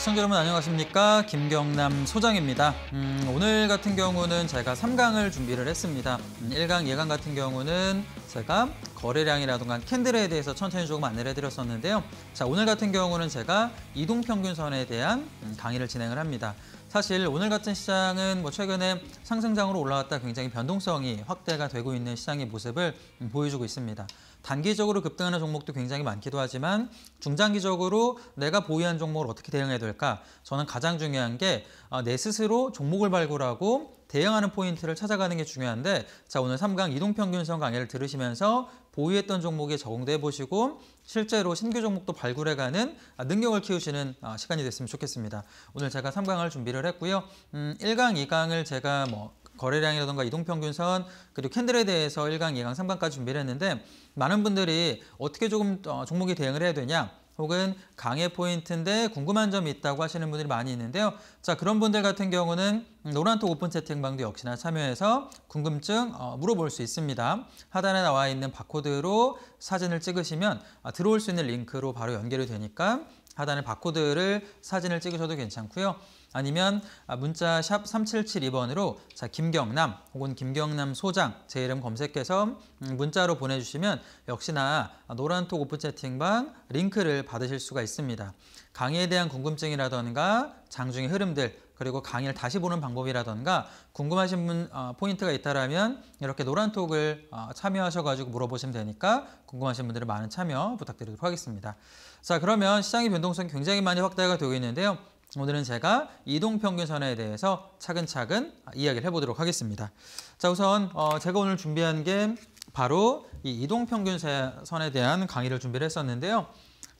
시청자 여러분 안녕하십니까 김경남 소장입니다 음, 오늘 같은 경우는 제가 3강을 준비를 했습니다 1강 음, 예강 같은 경우는 제가 거래량이라든가 캔들에 대해서 천천히 조금 안내를 해드렸었는데요 자 오늘 같은 경우는 제가 이동평균선에 대한 음, 강의를 진행을 합니다 사실 오늘 같은 시장은 뭐 최근에 상승장으로 올라왔다 굉장히 변동성이 확대가 되고 있는 시장의 모습을 음, 보여주고 있습니다 단기적으로 급등하는 종목도 굉장히 많기도 하지만 중장기적으로 내가 보유한 종목을 어떻게 대응해야 될까? 저는 가장 중요한 게내 어, 스스로 종목을 발굴하고 대응하는 포인트를 찾아가는 게 중요한데 자 오늘 3강 이동평균선 강의를 들으시면서 보유했던 종목에 적응도 해보시고 실제로 신규 종목도 발굴해가는 아, 능력을 키우시는 어, 시간이 됐으면 좋겠습니다. 오늘 제가 3강을 준비를 했고요. 음, 1강, 2강을 제가 뭐 거래량이라든가 이동평균선 그리고 캔들에 대해서 1강, 2강, 3강까지 준비를 했는데 많은 분들이 어떻게 조금 어, 종목이 대응을 해야 되냐 혹은 강의 포인트인데 궁금한 점이 있다고 하시는 분들이 많이 있는데요. 자 그런 분들 같은 경우는 노란톡 오픈 채팅방도 역시나 참여해서 궁금증 어, 물어볼 수 있습니다. 하단에 나와 있는 바코드로 사진을 찍으시면 아, 들어올 수 있는 링크로 바로 연결이 되니까 하단에 바코드를 사진을 찍으셔도 괜찮고요. 아니면 아, 문자 샵 3772번으로 자 김경남 혹은 김경남 소장 제 이름 검색해서 음, 문자로 보내주시면 역시나 노란톡 오프 채팅방 링크를 받으실 수가 있습니다. 강의에 대한 궁금증이라던가 장중의 흐름들 그리고 강의를 다시 보는 방법이라던가 궁금하신 분 어, 포인트가 있다라면 이렇게 노란톡을 어, 참여하셔가지고 물어보시면 되니까 궁금하신 분들은 많은 참여 부탁드리도록 하겠습니다. 자 그러면 시장의 변동성이 굉장히 많이 확대가 되고 있는데요. 오늘은 제가 이동평균선에 대해서 차근차근 이야기를 해보도록 하겠습니다. 자 우선 어, 제가 오늘 준비한 게 바로 이 이동평균선에 대한 강의를 준비를 했었는데요.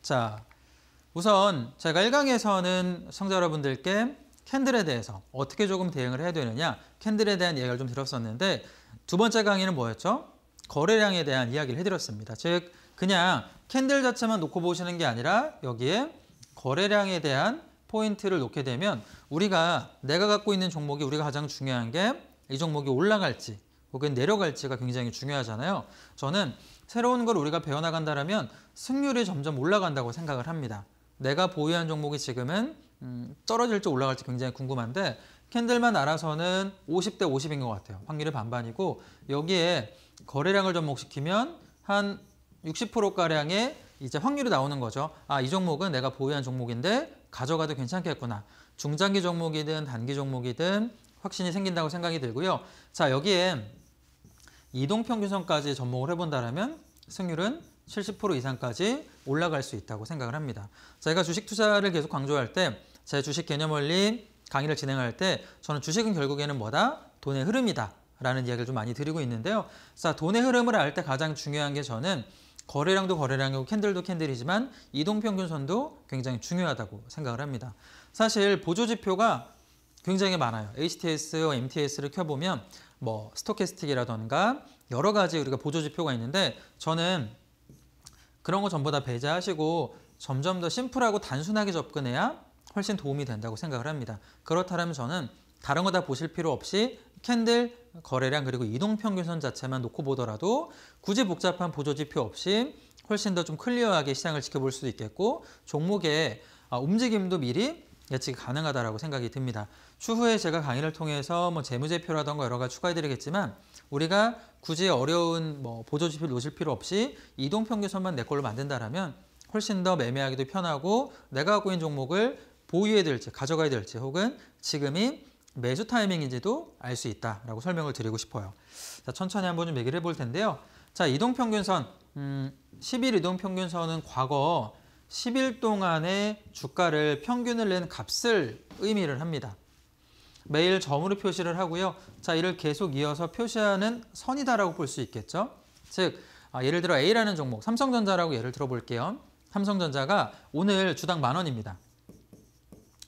자 우선 제가 1강에서는 성자 여러분들께 캔들에 대해서 어떻게 조금 대응을 해야 되느냐 캔들에 대한 이야기를 좀들었었는데두 번째 강의는 뭐였죠? 거래량에 대한 이야기를 해드렸습니다. 즉 그냥 캔들 자체만 놓고 보시는 게 아니라 여기에 거래량에 대한 포인트를 놓게 되면 우리가 내가 갖고 있는 종목이 우리가 가장 중요한 게 이 종목이 올라갈지 혹은 내려갈지가 굉장히 중요하잖아요. 저는 새로운 걸 우리가 배워나간다면 라 승률이 점점 올라간다고 생각을 합니다. 내가 보유한 종목이 지금은 음, 떨어질지 올라갈지 굉장히 궁금한데 캔들만 알아서는 50대 50인 것 같아요. 확률이 반반이고 여기에 거래량을 접목시키면 한 60%가량의 이제 확률이 나오는 거죠. 아, 이 종목은 내가 보유한 종목인데 가져가도 괜찮겠구나. 중장기 종목이든 단기 종목이든 확신이 생긴다고 생각이 들고요. 자 여기에 이동평균선까지 접목을 해본다면 승률은 70% 이상까지 올라갈 수 있다고 생각을 합니다. 제가 주식 투자를 계속 강조할 때 제 주식 개념 원리 강의를 진행할 때 저는 주식은 결국에는 뭐다? 돈의 흐름이다. 라는 이야기를 좀 많이 드리고 있는데요. 자, 돈의 흐름을 알 때 가장 중요한 게 저는 거래량도 거래량이고 캔들도 캔들이지만 이동평균선도 굉장히 중요하다고 생각을 합니다. 사실 보조지표가 굉장히 많아요. HTS, MTS를 켜보면 뭐 스토캐스틱이라던가 여러 가지 우리가 보조지표가 있는데 저는 그런 거 전부 다 배제하시고 점점 더 심플하고 단순하게 접근해야 훨씬 도움이 된다고 생각을 합니다. 그렇다면 저는 다른 거 다 보실 필요 없이 캔들 거래량 그리고 이동평균선 자체만 놓고 보더라도 굳이 복잡한 보조지표 없이 훨씬 더 좀 클리어하게 시장을 지켜볼 수도 있겠고 종목의 아, 움직임도 미리 예측이 가능하다고 생각이 듭니다. 추후에 제가 강의를 통해서 뭐 재무제표라던가 여러 가지 추가해드리겠지만 우리가 굳이 어려운 뭐 보조지표를 놓을 필요 없이 이동평균선만 내 걸로 만든다라면 훨씬 더 매매하기도 편하고 내가 갖고 있는 종목을 보유해야 될지 가져가야 될지 혹은 지금이 매수 타이밍인지도 알 수 있다라고 설명을 드리고 싶어요. 자, 천천히 한번 좀 얘기를 해볼 텐데요. 자, 이동평균선, 음, 10일 이동평균선은 과거 10일 동안의 주가를 평균을 낸 값을 의미를 합니다. 매일 점으로 표시를 하고요. 자, 이를 계속 이어서 표시하는 선이다라고 볼 수 있겠죠. 즉, 아, 예를 들어 A라는 종목, 삼성전자라고 예를 들어 볼게요. 삼성전자가 오늘 주당 만 원입니다.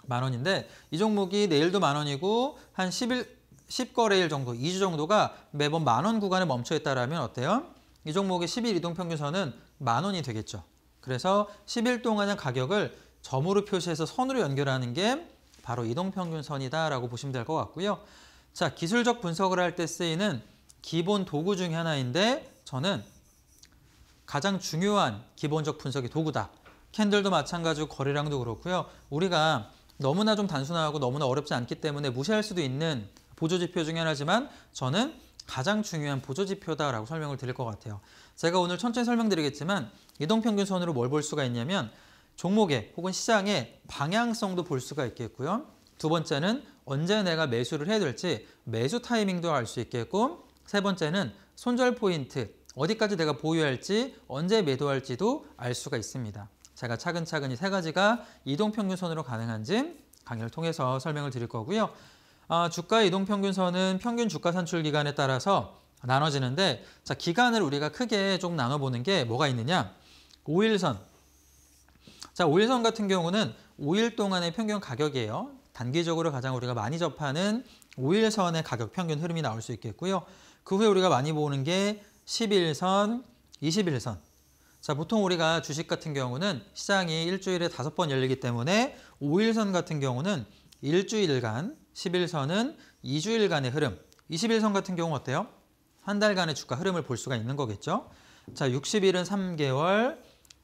만 원인데 이 종목이 내일도 만 원이고 한 10일 10거래일 정도, 2주 정도가 매번 만 원 구간에 멈춰 있다라면 어때요? 이 종목의 10일 이동 평균선은 만 원이 되겠죠. 그래서 10일 동안의 가격을 점으로 표시해서 선으로 연결하는 게 바로 이동 평균선이다라고 보시면 될 것 같고요. 자, 기술적 분석을 할 때 쓰이는 기본 도구 중에 하나인데 저는 가장 중요한 기본적 분석의 도구다. 캔들도 마찬가지고 거래량도 그렇고요. 우리가 너무나 좀 단순하고 너무나 어렵지 않기 때문에 무시할 수도 있는 보조지표 중에 하나지만 저는 가장 중요한 보조지표다라고 설명을 드릴 것 같아요. 제가 오늘 천천히 설명드리겠지만 이동평균선으로 뭘 볼 수가 있냐면 종목의 혹은 시장의 방향성도 볼 수가 있겠고요. 두 번째는 언제 내가 매수를 해야 될지 매수 타이밍도 알 수 있겠고 세 번째는 손절 포인트, 어디까지 내가 보유할지 언제 매도할지도 알 수가 있습니다. 제가 차근차근 이세 가지가 이동평균선으로 가능한지 강의를 통해서 설명을 드릴 거고요. 아, 주가 이동평균선은 평균 주가 산출 기간에 따라서 나눠지는데 자 기간을 우리가 크게 좀 나눠보는 게 뭐가 있느냐. 5일선. 자 5일선 같은 경우는 5일 동안의 평균 가격이에요. 단기적으로 가장 우리가 많이 접하는 5일선의 가격 평균 흐름이 나올 수 있겠고요. 그 후에 우리가 많이 보는 게1 1선2 1선 자, 보통 우리가 주식 같은 경우는 시장이 일주일에 다섯 번 열리기 때문에 오일선 같은 경우는 일주일간, 십일선은이주일간의 흐름, 이십일선 같은 경우 어때요? 한 달간의 주가 흐름을 볼 수가 있는 거겠죠. 자, 육십일은 삼개월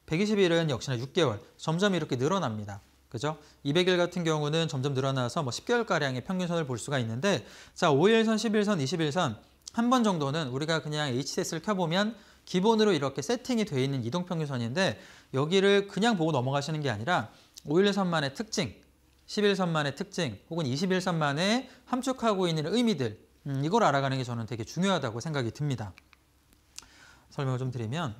120일은 역시나 6개월 점점 이렇게 늘어납니다. 그죠? 200일 같은 경우는 점점 늘어나서 뭐 10개월가량의 평균선을 볼 수가 있는데 자, 5일선, 1일선 21선 한 번 정도는 우리가 그냥 HTS를 켜보면 기본으로 이렇게 세팅이 되어 있는 이동평균선인데 여기를 그냥 보고 넘어가시는 게 아니라 5일선만의 특징, 11선만의 특징 혹은 21선만의 함축하고 있는 의미들 음, 이걸 알아가는 게 저는 되게 중요하다고 생각이 듭니다. 설명을 좀 드리면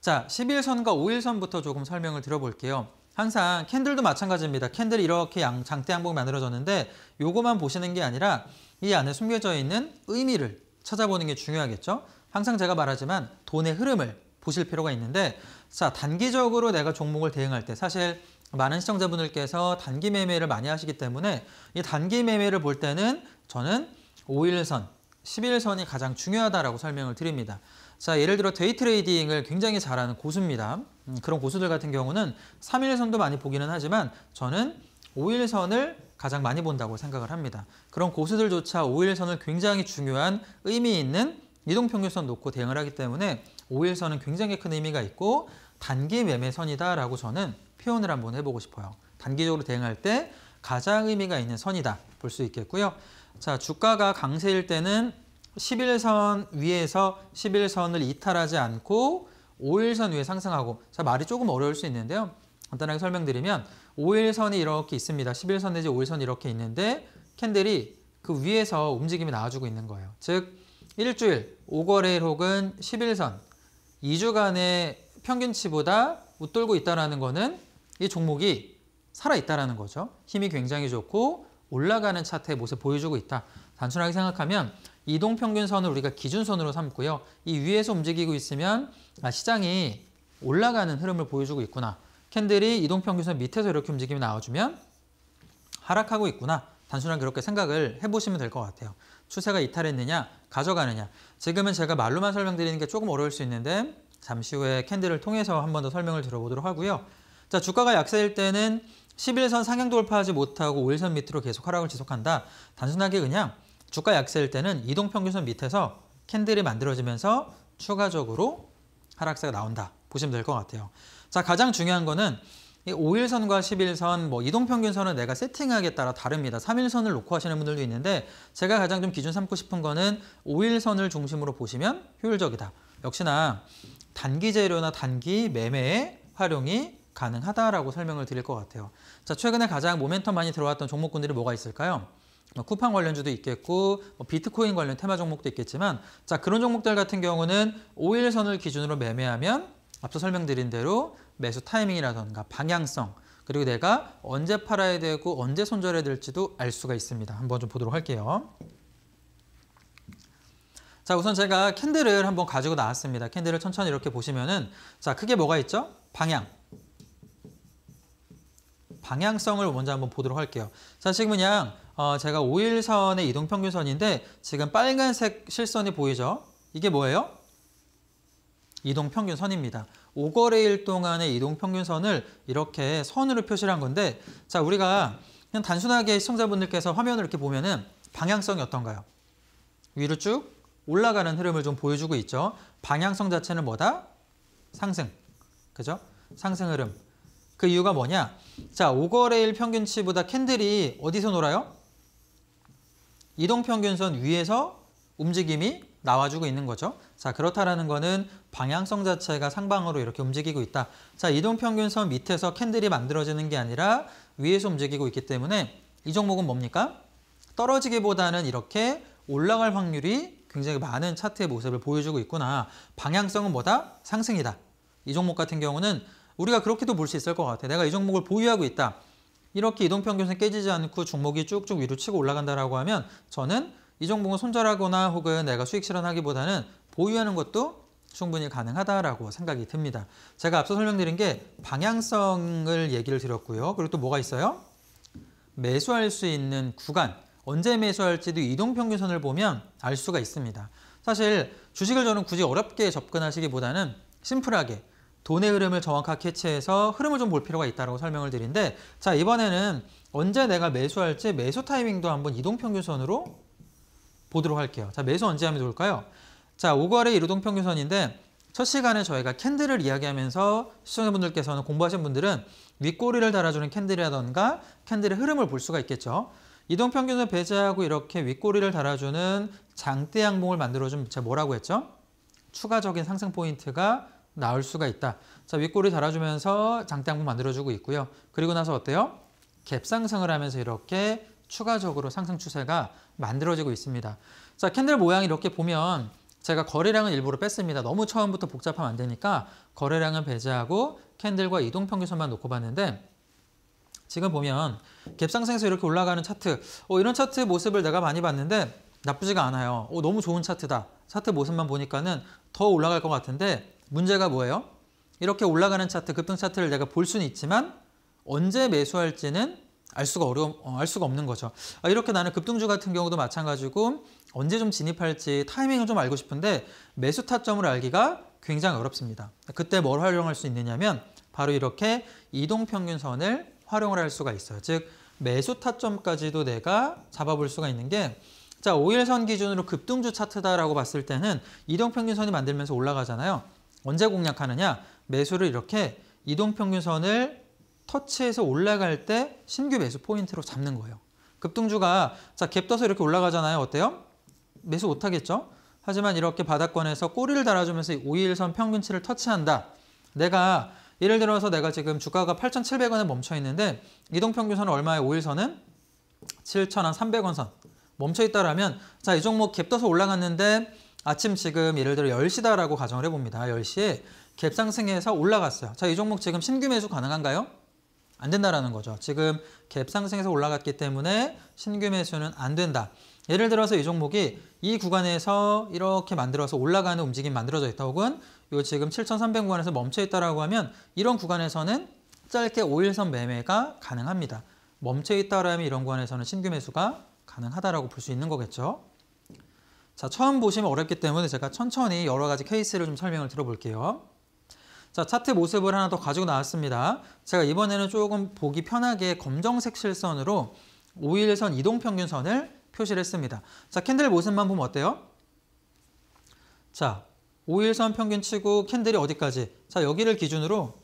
자 11선과 5일선부터 조금 설명을 드려볼게요. 항상 캔들도 마찬가지입니다. 캔들이 이렇게 양, 장대 양봉 만들어졌는데 요것만 보시는 게 아니라 이 안에 숨겨져 있는 의미를 찾아보는 게 중요하겠죠. 항상 제가 말하지만 돈의 흐름을 보실 필요가 있는데 자 단기적으로 내가 종목을 대응할 때 사실 많은 시청자분들께서 단기 매매를 많이 하시기 때문에 이 단기 매매를 볼 때는 저는 5일선, 10일선이 가장 중요하다라고 설명을 드립니다. 자 예를 들어 데이트레이딩을 굉장히 잘하는 고수입니다. 음, 그런 고수들 같은 경우는 3일선도 많이 보기는 하지만 저는 5일선을 가장 많이 본다고 생각을 합니다. 그런 고수들조차 5일선을 굉장히 중요한 의미 있는 이동평균선 놓고 대응을 하기 때문에 5일선은 굉장히 큰 의미가 있고 단기 매매선이다라고 저는 표현을 한번 해보고 싶어요. 단기적으로 대응할 때 가장 의미가 있는 선이다 볼 수 있겠고요. 자 주가가 강세일 때는 11선 위에서 11선을 이탈하지 않고 5일선 위에 상승하고 자 말이 조금 어려울 수 있는데요. 간단하게 설명드리면 5일선이 이렇게 있습니다. 11선 내지 5일선 이렇게 있는데 캔들이 그 위에서 움직임이 나와주고 있는 거예요. 즉 일주일 5거래일 혹은 10일선 2주간의 평균치보다 웃돌고 있다는 거는 이 종목이 살아있다는 거죠. 힘이 굉장히 좋고 올라가는 차트의 모습 보여주고 있다. 단순하게 생각하면 이동평균선을 우리가 기준선으로 삼고요. 이 위에서 움직이고 있으면 아, 시장이 올라가는 흐름을 보여주고 있구나. 캔들이 이동평균선 밑에서 이렇게 움직임이 나와주면 하락하고 있구나. 단순하게 그렇게 생각을 해보시면 될 것 같아요. 추세가 이탈했느냐 가져가느냐. 지금은 제가 말로만 설명드리는 게 조금 어려울 수 있는데 잠시 후에 캔들을 통해서 한 번 더 설명을 들어보도록 하고요. 자, 주가가 약세일 때는 11선 상향 돌파하지 못하고 5일선 밑으로 계속 하락을 지속한다. 단순하게 그냥 주가 약세일 때는 이동평균선 밑에서 캔들이 만들어지면서 추가적으로 하락세가 나온다. 보시면 될 것 같아요. 자, 가장 중요한 거는 5일선과 10일선, 뭐 이동평균선은 내가 세팅하기에 따라 다릅니다. 3일선을 놓고 하시는 분들도 있는데 제가 가장 좀 기준 삼고 싶은 거는 5일선을 중심으로 보시면 효율적이다. 역시나 단기 재료나 단기 매매에 활용이 가능하다라고 설명을 드릴 것 같아요. 자, 최근에 가장 모멘텀 많이 들어왔던 종목군들이 뭐가 있을까요? 뭐 쿠팡 관련주도 있겠고 뭐 비트코인 관련 테마 종목도 있겠지만 자 그런 종목들 같은 경우는 5일선을 기준으로 매매하면 앞서 설명드린 대로 매수 타이밍이라던가 방향성 그리고 내가 언제 팔아야 되고 언제 손절해야 될지도 알 수가 있습니다. 한번 좀 보도록 할게요. 자 우선 제가 캔들을 한번 가지고 나왔습니다. 캔들을 천천히 이렇게 보시면은 자 크게 뭐가 있죠? 방향. 방향성을 먼저 한번 보도록 할게요. 자 지금 그냥 어, 제가 5일선의 이동평균선인데 지금 빨간색 실선이 보이죠? 이게 뭐예요? 이동평균선입니다. 5거래 일 동안의 이동 평균선을 이렇게 선으로 표시를 한 건데 자 우리가 그냥 단순하게 시청자분들께서 화면을 이렇게 보면은 방향성이 어떤가요? 위로 쭉 올라가는 흐름을 좀 보여주고 있죠. 방향성 자체는 뭐다? 상승. 그죠? 상승 흐름. 그 이유가 뭐냐? 자, 5거래일 평균치보다 캔들이 어디서 놀아요? 이동평균선 위에서 움직임이 나와주고 있는 거죠. 자 그렇다라는 거는 방향성 자체가 상방으로 이렇게 움직이고 있다. 자 이동평균선 밑에서 캔들이 만들어지는 게 아니라 위에서 움직이고 있기 때문에 이 종목은 뭡니까? 떨어지기보다는 이렇게 올라갈 확률이 굉장히 많은 차트의 모습을 보여주고 있구나. 방향성은 뭐다? 상승이다. 이 종목 같은 경우는 우리가 그렇게도 볼 수 있을 것 같아. 내가 이 종목을 보유하고 있다. 이렇게 이동평균선 깨지지 않고 종목이 쭉쭉 위로 치고 올라간다라고 하면 저는 이 종목은 손절하거나 혹은 내가 수익 실현하기보다는 보유하는 것도 충분히 가능하다라고 생각이 듭니다. 제가 앞서 설명드린 게 방향성을 얘기를 드렸고요. 그리고 또 뭐가 있어요? 매수할 수 있는 구간, 언제 매수할지도 이동평균선을 보면 알 수가 있습니다. 사실 주식을 저는 굳이 어렵게 접근하시기보다는 심플하게 돈의 흐름을 정확하게 캐치해서 흐름을 좀 볼 필요가 있다고 설명을 드린데 자 이번에는 언제 내가 매수할지 매수 타이밍도 한번 이동평균선으로 보도록 할게요. 자, 매수 언제 하면 좋을까요? 자, 5월의 이호동 평균선인데 첫 시간에 저희가 캔들을 이야기하면서 시청자분들께서는 공부하신 분들은 윗꼬리를 달아주는 캔들이라던가 캔들의 흐름을 볼 수가 있겠죠. 이동평균을 배제하고 이렇게 윗꼬리를 달아주는 장대 양봉을 만들어주면 제가 뭐라고 했죠? 추가적인 상승 포인트가 나올 수가 있다. 자, 윗꼬리 달아주면서 장대 양봉 만들어주고 있고요. 그리고 나서 어때요? 갭상승을 하면서 이렇게 추가적으로 상승 추세가 만들어지고 있습니다. 자, 캔들 모양 이렇게 보면 제가 거래량은 일부러 뺐습니다. 너무 처음부터 복잡하면 안 되니까 거래량은 배제하고 캔들과 이동평균선만 놓고 봤는데 지금 보면 갭상승에서 이렇게 올라가는 차트 어, 이런 차트 모습을 내가 많이 봤는데 나쁘지가 않아요. 어, 너무 좋은 차트다. 차트 모습만 보니까는 더 올라갈 것 같은데 문제가 뭐예요? 이렇게 올라가는 차트, 급등 차트를 내가 볼 수는 있지만 언제 매수할지는 알 수가 어려움, 어, 알 수가 없는 거죠. 아, 이렇게 나는 급등주 같은 경우도 마찬가지고 언제 좀 진입할지 타이밍을 좀 알고 싶은데 매수 타점을 알기가 굉장히 어렵습니다. 그때 뭘 활용할 수 있느냐면 바로 이렇게 이동평균선을 활용을 할 수가 있어요. 즉 매수 타점까지도 내가 잡아볼 수가 있는 게 자, 5일선 기준으로 급등주 차트다라고 봤을 때는 이동평균선이 만들면서 올라가잖아요. 언제 공략하느냐? 매수를 이렇게 이동평균선을 터치해서 올라갈 때 신규 매수 포인트로 잡는 거예요. 급등주가 자 갭 떠서 이렇게 올라가잖아요. 어때요? 매수 못하겠죠? 하지만 이렇게 바닥권에서 꼬리를 달아주면서 5일선 평균치를 터치한다. 내가 예를 들어서 내가 지금 주가가 8,700원에 멈춰 있는데 이동평균선은 얼마에 5일선은 7,300원 선 멈춰 있다라면 자 이 종목 갭 떠서 올라갔는데 아침 지금 예를 들어 10시다라고 가정을 해봅니다. 10시에 갭 상승해서 올라갔어요. 자 이 종목 지금 신규 매수 가능한가요? 안 된다라는 거죠. 지금 갭 상승에서 올라갔기 때문에 신규 매수는 안 된다. 예를 들어서 이 종목이 이 구간에서 이렇게 만들어서 올라가는 움직임 만들어져 있다 혹은 요 지금 7,300 구간에서 멈춰 있다라고 하면 이런 구간에서는 짧게 5일선 매매가 가능합니다. 멈춰 있다라면 이런 구간에서는 신규 매수가 가능하다라고 볼 수 있는 거겠죠. 자, 처음 보시면 어렵기 때문에 제가 천천히 여러 가지 케이스를 좀 설명을 들어볼게요. 자, 차트 모습을 하나 더 가지고 나왔습니다. 제가 이번에는 조금 보기 편하게 검정색 실선으로 5일선 이동평균선을 표시를 했습니다. 자, 캔들 모습만 보면 어때요? 자, 5일선 평균 치고 캔들이 어디까지? 자, 여기를 기준으로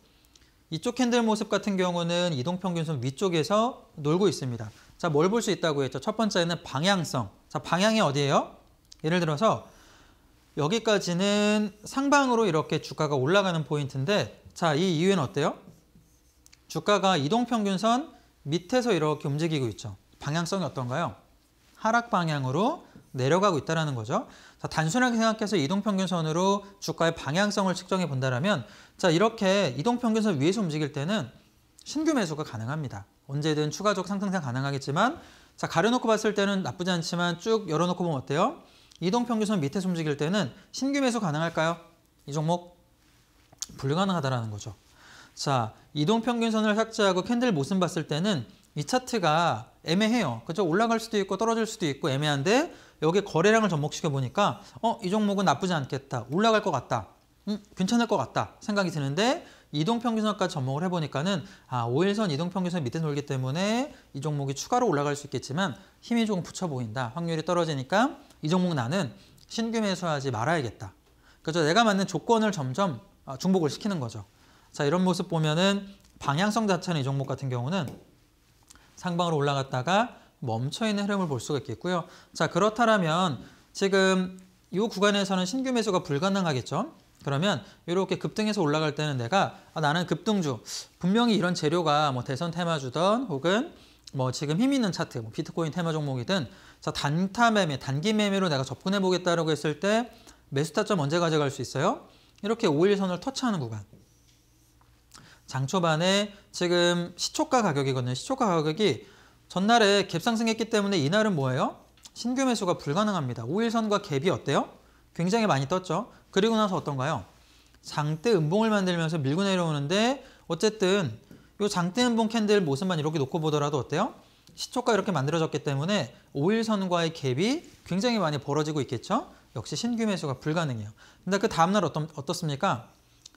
이쪽 캔들 모습 같은 경우는 이동평균선 위쪽에서 놀고 있습니다. 자, 뭘 볼 수 있다고 했죠? 첫 번째는 방향성. 자, 방향이 어디예요? 예를 들어서 여기까지는 상방으로 이렇게 주가가 올라가는 포인트인데 자, 이 이유는 어때요? 주가가 이동평균선 밑에서 이렇게 움직이고 있죠. 방향성이 어떤가요? 하락 방향으로 내려가고 있다는 거죠. 자, 단순하게 생각해서 이동평균선으로 주가의 방향성을 측정해 본다면 자 이렇게 이동평균선 위에서 움직일 때는 신규 매수가 가능합니다. 언제든 추가적 상승세 가능하겠지만 자 가려놓고 봤을 때는 나쁘지 않지만 쭉 열어놓고 보면 어때요? 이동평균선 밑에서 움직일 때는 신규 매수 가능할까요? 이 종목 불가능하다라는 거죠. 자, 이동평균선을 삭제하고 캔들 모습 봤을 때는 이 차트가 애매해요. 그죠? 올라갈 수도 있고 떨어질 수도 있고 애매한데 여기 거래량을 접목시켜 보니까 어, 이 종목은 나쁘지 않겠다. 올라갈 것 같다. 음, 괜찮을 것 같다 생각이 드는데 이동평균선까지 접목을 해보니까는 아 5일선 이동평균선 밑에 놀기 때문에 이 종목이 추가로 올라갈 수 있겠지만 힘이 조금 붙여 보인다. 확률이 떨어지니까 이 종목 나는 신규 매수하지 말아야겠다. 그죠? 내가 맞는 조건을 점점 어, 중복을 시키는 거죠. 자 이런 모습 보면은 방향성 자체는 이 종목 같은 경우는 상방으로 올라갔다가 멈춰있는 흐름을 볼 수가 있겠고요. 자 그렇다면 지금 이 구간에서는 신규 매수가 불가능하겠죠. 그러면 이렇게 급등해서 올라갈 때는 내가 아, 나는 급등주 분명히 이런 재료가 뭐 대선 테마주던 혹은 뭐 지금 힘 있는 차트, 뭐 비트코인 테마 종목이든 자 단타 매매, 단기 매매로 내가 접근해 보겠다라고 했을 때 매수 타점 언제 가져갈 수 있어요? 이렇게 5일선을 터치하는 구간. 장 초반에 지금 시초가 가격이거든요. 시초가 가격이 전날에 갭상승했기 때문에 이날은 뭐예요? 신규 매수가 불가능합니다. 5일선과 갭이 어때요? 굉장히 많이 떴죠. 그리고 나서 어떤가요? 장대 음봉을 만들면서 밀고 내려오는데 어쨌든 이 장대음봉 캔들 모습만 이렇게 놓고 보더라도 어때요? 시초가 이렇게 만들어졌기 때문에 5일선과의 갭이 굉장히 많이 벌어지고 있겠죠? 역시 신규 매수가 불가능해요. 근데 그 다음날 어떻, 어떻습니까?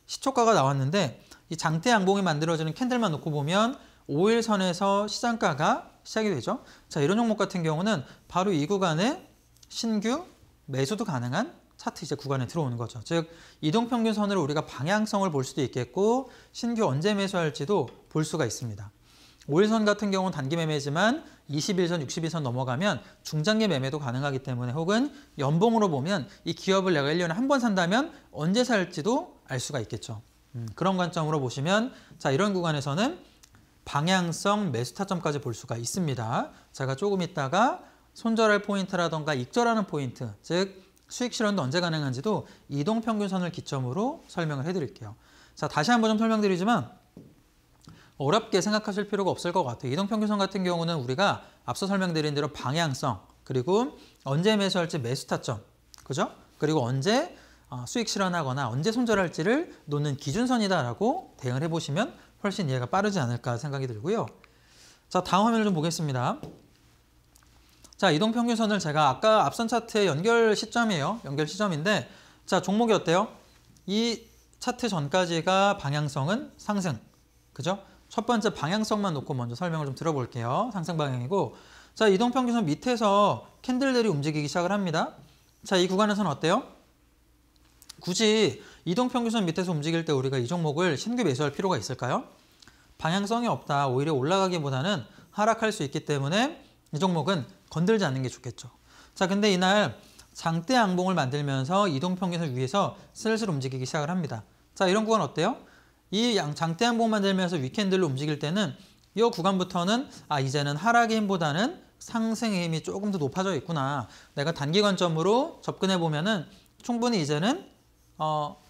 시초가가 나왔는데 이 장대 양봉이 만들어지는 캔들만 놓고 보면 5일선에서 시장가가 시작이 되죠. 자 이런 종목 같은 경우는 바로 이 구간에 신규 매수도 가능한 차트 이제 구간에 들어오는 거죠. 즉 이동평균선으로 우리가 방향성을 볼 수도 있겠고 신규 언제 매수할지도 볼 수가 있습니다. 5일선 같은 경우는 단기 매매지만 20일선, 60일선 넘어가면 중장기 매매도 가능하기 때문에 혹은 연봉으로 보면 이 기업을 내가 1년에 한 번 산다면 언제 살지도 알 수가 있겠죠. 음, 그런 관점으로 보시면 자 이런 구간에서는 방향성 매수 타점까지 볼 수가 있습니다. 제가 조금 있다가 손절할 포인트라던가 익절하는 포인트, 즉 수익 실현도 언제 가능한지도 이동평균선을 기점으로 설명을 해드릴게요. 자, 다시 한번 좀 설명드리지만 어렵게 생각하실 필요가 없을 것 같아요. 이동평균선 같은 경우는 우리가 앞서 설명드린 대로 방향성, 그리고 언제 매수할지 매수 타점, 그죠? 그리고 언제 아, 수익 실현하거나 언제 손절할지를 놓는 기준선이다라고 대응을 해보시면 훨씬 이해가 빠르지 않을까 생각이 들고요. 자, 다음 화면을 좀 보겠습니다. 자, 이동평균선을 제가 아까 앞선 차트의 연결 시점이에요. 연결 시점인데 자, 종목이 어때요? 이 차트 전까지가 방향성은 상승. 그죠? 첫 번째 방향성만 놓고 먼저 설명을 좀 들어볼게요. 상승 방향이고 자, 이동평균선 밑에서 캔들들이 움직이기 시작을 합니다. 자, 이 구간에서는 어때요? 굳이 이동평균선 밑에서 움직일 때 우리가 이 종목을 신규 매수할 필요가 있을까요? 방향성이 없다. 오히려 올라가기보다는 하락할 수 있기 때문에 이 종목은 건들지 않는 게 좋겠죠. 자, 근데 이날 장대 양봉을 만들면서 이동평균선 위에서 슬슬 움직이기 시작을 합니다. 자, 이런 구간 어때요? 이 양, 장대 양봉 만들면서 위켄들로 움직일 때는 이 구간부터는 아 이제는 하락의 힘보다는 상승의 힘이 조금 더 높아져 있구나. 내가 단기 관점으로 접근해 보면은 충분히 이제는 어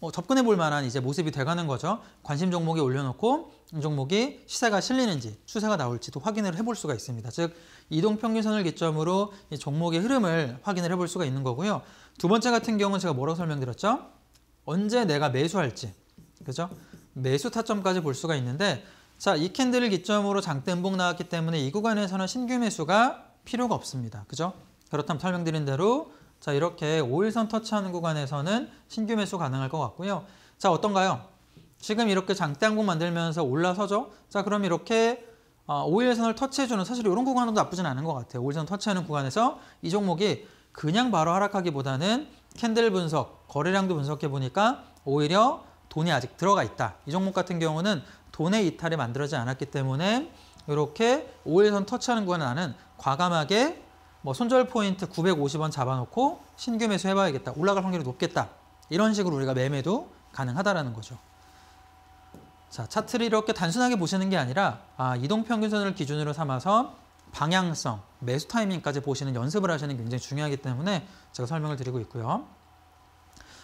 뭐 접근해 볼 만한 이제 모습이 돼가는 거죠. 관심 종목에 올려놓고 이 종목이 시세가 실리는지 추세가 나올지도 확인을 해 볼 수가 있습니다. 즉 이동 평균선을 기점으로 이 종목의 흐름을 확인을 해 볼 수가 있는 거고요. 두 번째 같은 경우는 제가 뭐라고 설명드렸죠? 언제 내가 매수할지 그죠? 매수 타점까지 볼 수가 있는데 자 이 캔들을 기점으로 장대 음봉 나왔기 때문에 이 구간에서는 신규 매수가 필요가 없습니다. 그죠? 그렇다면 설명드린 대로 자 이렇게 5일선 터치하는 구간에서는 신규 매수 가능할 것 같고요. 자 어떤가요? 지금 이렇게 장대항공 만들면서 올라서죠? 자 그럼 이렇게 5일선을 어, 터치해주는 사실 이런 구간도 나쁘진 않은 것 같아요. 5일선 터치하는 구간에서 이 종목이 그냥 바로 하락하기보다는 캔들 분석, 거래량도 분석해 보니까 오히려 돈이 아직 들어가 있다. 이 종목 같은 경우는 돈의 이탈이 만들어지지 않았기 때문에 이렇게 5일선 터치하는 구간에 나는 과감하게 뭐 손절 포인트 950원 잡아놓고 신규 매수 해봐야겠다. 올라갈 확률이 높겠다. 이런 식으로 우리가 매매도 가능하다라는 거죠. 자, 차트를 이렇게 단순하게 보시는 게 아니라 아, 이동평균선을 기준으로 삼아서 방향성, 매수 타이밍까지 보시는 연습을 하시는 게 굉장히 중요하기 때문에 제가 설명을 드리고 있고요.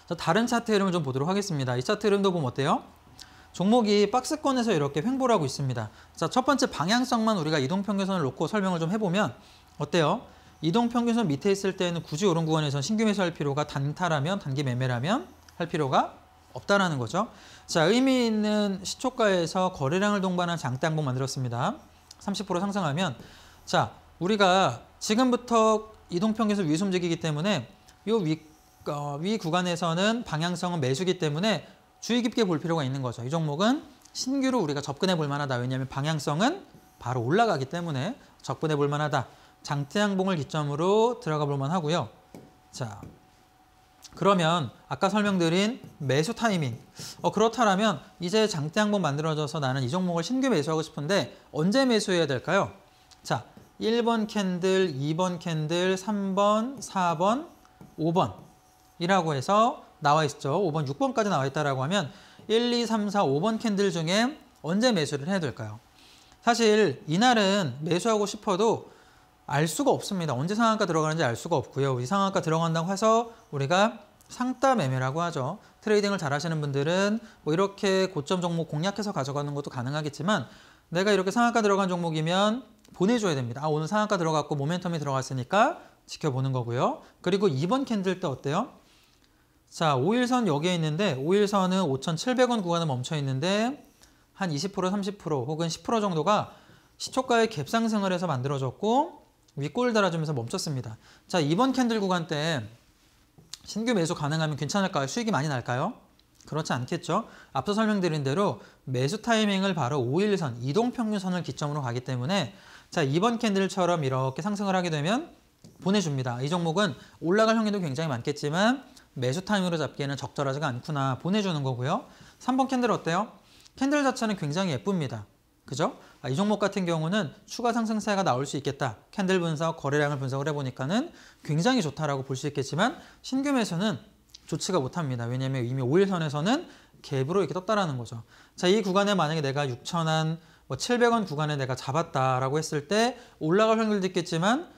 자, 다른 차트 이름을 좀 보도록 하겠습니다. 이 차트 이름도 보면 어때요? 종목이 박스권에서 이렇게 횡보를 하고 있습니다. 자, 첫 번째 방향성만 우리가 이동평균선을 놓고 설명을 좀 해보면 어때요? 이동평균선 밑에 있을 때는 굳이 오른 구간에서 신규 매수할 필요가 단타라면 단기 매매라면 할 필요가 없다라는 거죠. 자 의미 있는 시초가에서 거래량을 동반한 장대항목 만들었습니다. 30% 상승하면 자 우리가 지금부터 이동평균선 위에서 움직이기 때문에 요위 어, 위 구간에서는 방향성은 매수기 때문에 주의 깊게 볼 필요가 있는 거죠. 이 종목은 신규로 우리가 접근해 볼 만하다. 왜냐하면 방향성은 바로 올라가기 때문에 접근해 볼 만하다. 장태양봉을 기점으로 들어가 볼만 하고요. 자, 그러면 아까 설명드린 매수 타이밍. 어, 그렇다면 이제 장태양봉 만들어져서 나는 이 종목을 신규 매수하고 싶은데 언제 매수해야 될까요? 자, 1번 캔들, 2번 캔들, 3번, 4번, 5번 이라고 해서 나와 있죠. 5번, 6번까지 나와 있다라고 하면 1, 2, 3, 4, 5번 캔들 중에 언제 매수를 해야 될까요? 사실 이날은 매수하고 싶어도 알 수가 없습니다. 언제 상한가 들어가는지 알 수가 없고요. 우리 상한가 들어간다고 해서 우리가 상따 매매라고 하죠. 트레이딩을 잘 하시는 분들은 뭐 이렇게 고점 종목 공략해서 가져가는 것도 가능하겠지만 내가 이렇게 상한가 들어간 종목이면 보내줘야 됩니다. 아 오늘 상한가 들어갔고 모멘텀이 들어갔으니까 지켜보는 거고요. 그리고 이번 캔들 때 어때요? 자, 5일선 여기에 있는데 5일선은 5,700원 구간에 멈춰 있는데 한 20%, 30% 혹은 10% 정도가 시초가의 갭상승을 해서 만들어졌고 윗골을 달아주면서 멈췄습니다. 자, 이번 캔들 구간 때 신규 매수 가능하면 괜찮을까요? 수익이 많이 날까요? 그렇지 않겠죠. 앞서 설명드린 대로 매수 타이밍을 바로 5일선, 이동평균선을 기점으로 가기 때문에 자, 이번 캔들처럼 이렇게 상승을 하게 되면 보내줍니다. 이 종목은 올라갈 확률도 굉장히 많겠지만 매수 타이밍으로 잡기에는 적절하지가 않구나 보내주는 거고요. 3번 캔들 어때요? 캔들 자체는 굉장히 예쁩니다. 그죠? 아, 이 종목 같은 경우는 추가 상승 세가 나올 수 있겠다. 캔들 분석, 거래량을 분석을 해보니까는 굉장히 좋다라고 볼 수 있겠지만 신규매수는 좋지가 못합니다. 왜냐하면 이미 5일선에서는 갭으로 이렇게 떴다라는 거죠. 자, 이 구간에 만약에 내가 6천원, 뭐 700원 구간에 내가 잡았다라고 했을 때 올라갈 확률도 있겠지만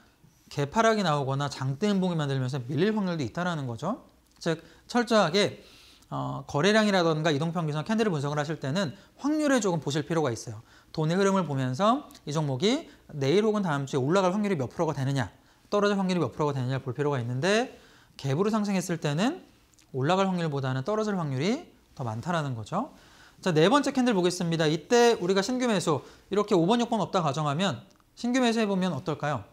개파락이 나오거나 장대 음봉이 만들면서 밀릴 확률도 있다라는 거죠. 즉 철저하게 어, 거래량이라던가 이동평균선 캔들을 분석을 하실 때는 확률에 조금 보실 필요가 있어요. 돈의 흐름을 보면서 이 종목이 내일 혹은 다음 주에 올라갈 확률이 몇 프로가 되느냐 떨어질 확률이 몇 프로가 되느냐볼 필요가 있는데 갭으로 상승했을 때는 올라갈 확률보다는 떨어질 확률이 더 많다라는 거죠. 자, 네 번째 캔들 보겠습니다. 이때 우리가 신규 매수 이렇게 5번, 6번 없다 가정하면 신규 매수 해보면 어떨까요?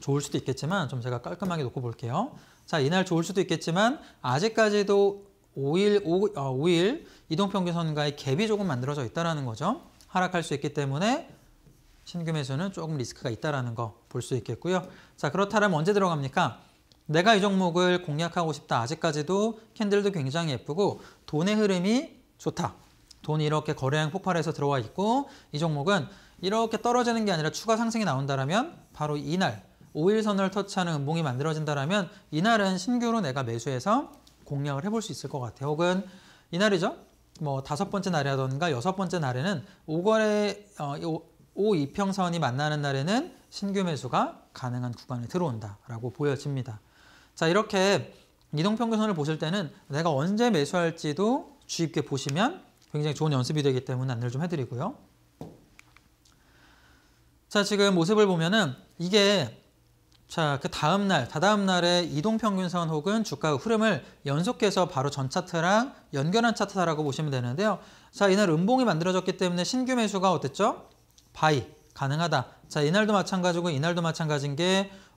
좋을 수도 있겠지만 좀 제가 깔끔하게 놓고 볼게요. 자, 이날 좋을 수도 있겠지만 아직까지도 5일, 5, 어, 5일 이동평균선과의 갭이 조금 만들어져 있다는 거죠. 하락할 수 있기 때문에 신규매수는 조금 리스크가 있다는 거 볼 수 있겠고요. 자 그렇다면 언제 들어갑니까? 내가 이 종목을 공략하고 싶다. 아직까지도 캔들도 굉장히 예쁘고 돈의 흐름이 좋다. 돈이 이렇게 거래량 폭발해서 들어와 있고 이 종목은 이렇게 떨어지는 게 아니라 추가 상승이 나온다면 바로 이날 5일선을 터치하는 음봉이 만들어진다면 이날은 신규로 내가 매수해서 공략을 해볼 수 있을 것 같아요. 혹은 이날이죠. 뭐 다섯 번째 날이라던가 여섯 번째 날에는 5거래 어, 5 이평선이 만나는 날에는 신규 매수가 가능한 구간에 들어온다라고 보여집니다. 자 이렇게 이동평균선을 보실 때는 내가 언제 매수할지도 주의 깊게 보시면 굉장히 좋은 연습이 되기 때문에 안내를 좀 해드리고요. 자 지금 모습을 보면은 이게 자, 그 다음 날, 다다음 날에 이동평균선 혹은 주가 흐름을 연속해서 바로 전 차트랑 연결한 차트다라고 보시면 되는데요. 자, 이날 음봉이 만들어졌기 때문에 신규 매수가 어땠죠? 바이, 가능하다. 자, 이날도 마찬가지고 이날도 마찬가지인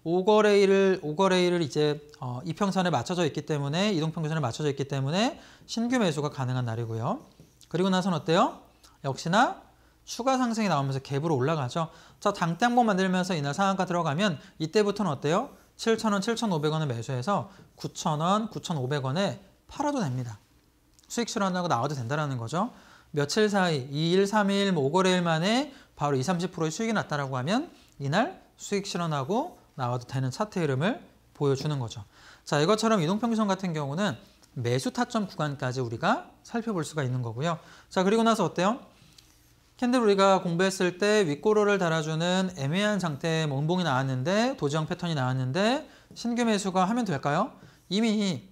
게오거레일을오거레일을 이제 어, 이평선에 맞춰져 있기 때문에 이동평균선에 맞춰져 있기 때문에 신규 매수가 가능한 날이고요. 그리고 나선 어때요? 역시나 추가 상승이 나오면서 갭으로 올라가죠. 자, 당당봉 만들면서 이날 상한가 들어가면 이때부터는 어때요? 7,000원, 7,500원을 매수해서 9,000원, 9,500원에 팔아도 됩니다. 수익 실현하고 나와도 된다는 거죠. 며칠 사이 2일, 3일, 뭐 5거래일 만에 바로 20, 30%의 수익이 났다라고 하면 이날 수익 실현하고 나와도 되는 차트 흐름을 보여주는 거죠. 자, 이것처럼 이동평균선 같은 경우는 매수 타점 구간까지 우리가 살펴볼 수가 있는 거고요. 자, 그리고 나서 어때요? 캔들 우리가 공부했을 때 윗고로를 달아주는 애매한 상태의 음봉이 나왔는데 도지형 패턴이 나왔는데 신규 매수가 하면 될까요? 이미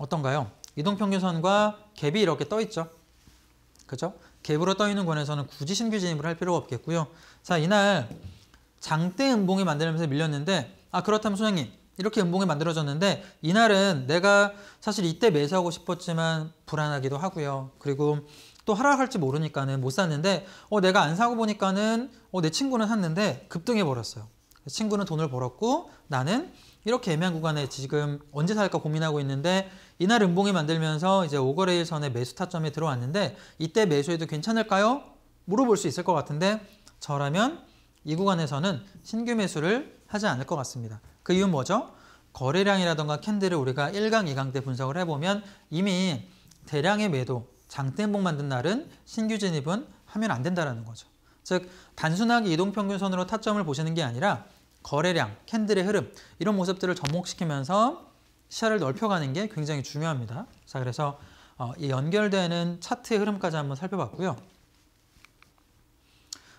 어떤가요? 이동평균선과 갭이 이렇게 떠 있죠. 그죠? 갭으로 떠 있는 권에서는 굳이 신규 진입을 할 필요가 없겠고요. 자 이날 장대 음봉이 만들면서 밀렸는데 아 그렇다면 소장님 이렇게 음봉이 만들어졌는데 이날은 내가 사실 이때 매수하고 싶었지만 불안하기도 하고요. 그리고 또 하락할지 모르니까는 못 샀는데 어 내가 안 사고 보니까는 어내 친구는 샀는데 급등해 버렸어요. 친구는 돈을 벌었고 나는 이렇게 애매한 구간에 지금 언제 살까 고민하고 있는데 이날 음봉이 만들면서 이제 오거레일 선에 매수 타점에 들어왔는데 이때 매수해도 괜찮을까요? 물어볼 수 있을 것 같은데 저라면 이 구간에서는 신규 매수를 하지 않을 것 같습니다. 그 이유는 뭐죠? 거래량이라던가 캔들을 우리가 1강, 2강 때 분석을 해보면 이미 대량의 매도, 장대봉 만든 날은 신규 진입은 하면 안된다는 거죠. 즉 단순하게 이동평균선으로 타점을 보시는 게 아니라 거래량, 캔들의 흐름 이런 모습들을 접목시키면서 시야를 넓혀가는 게 굉장히 중요합니다. 자 그래서 어, 이 연결되는 차트의 흐름까지 한번 살펴봤고요.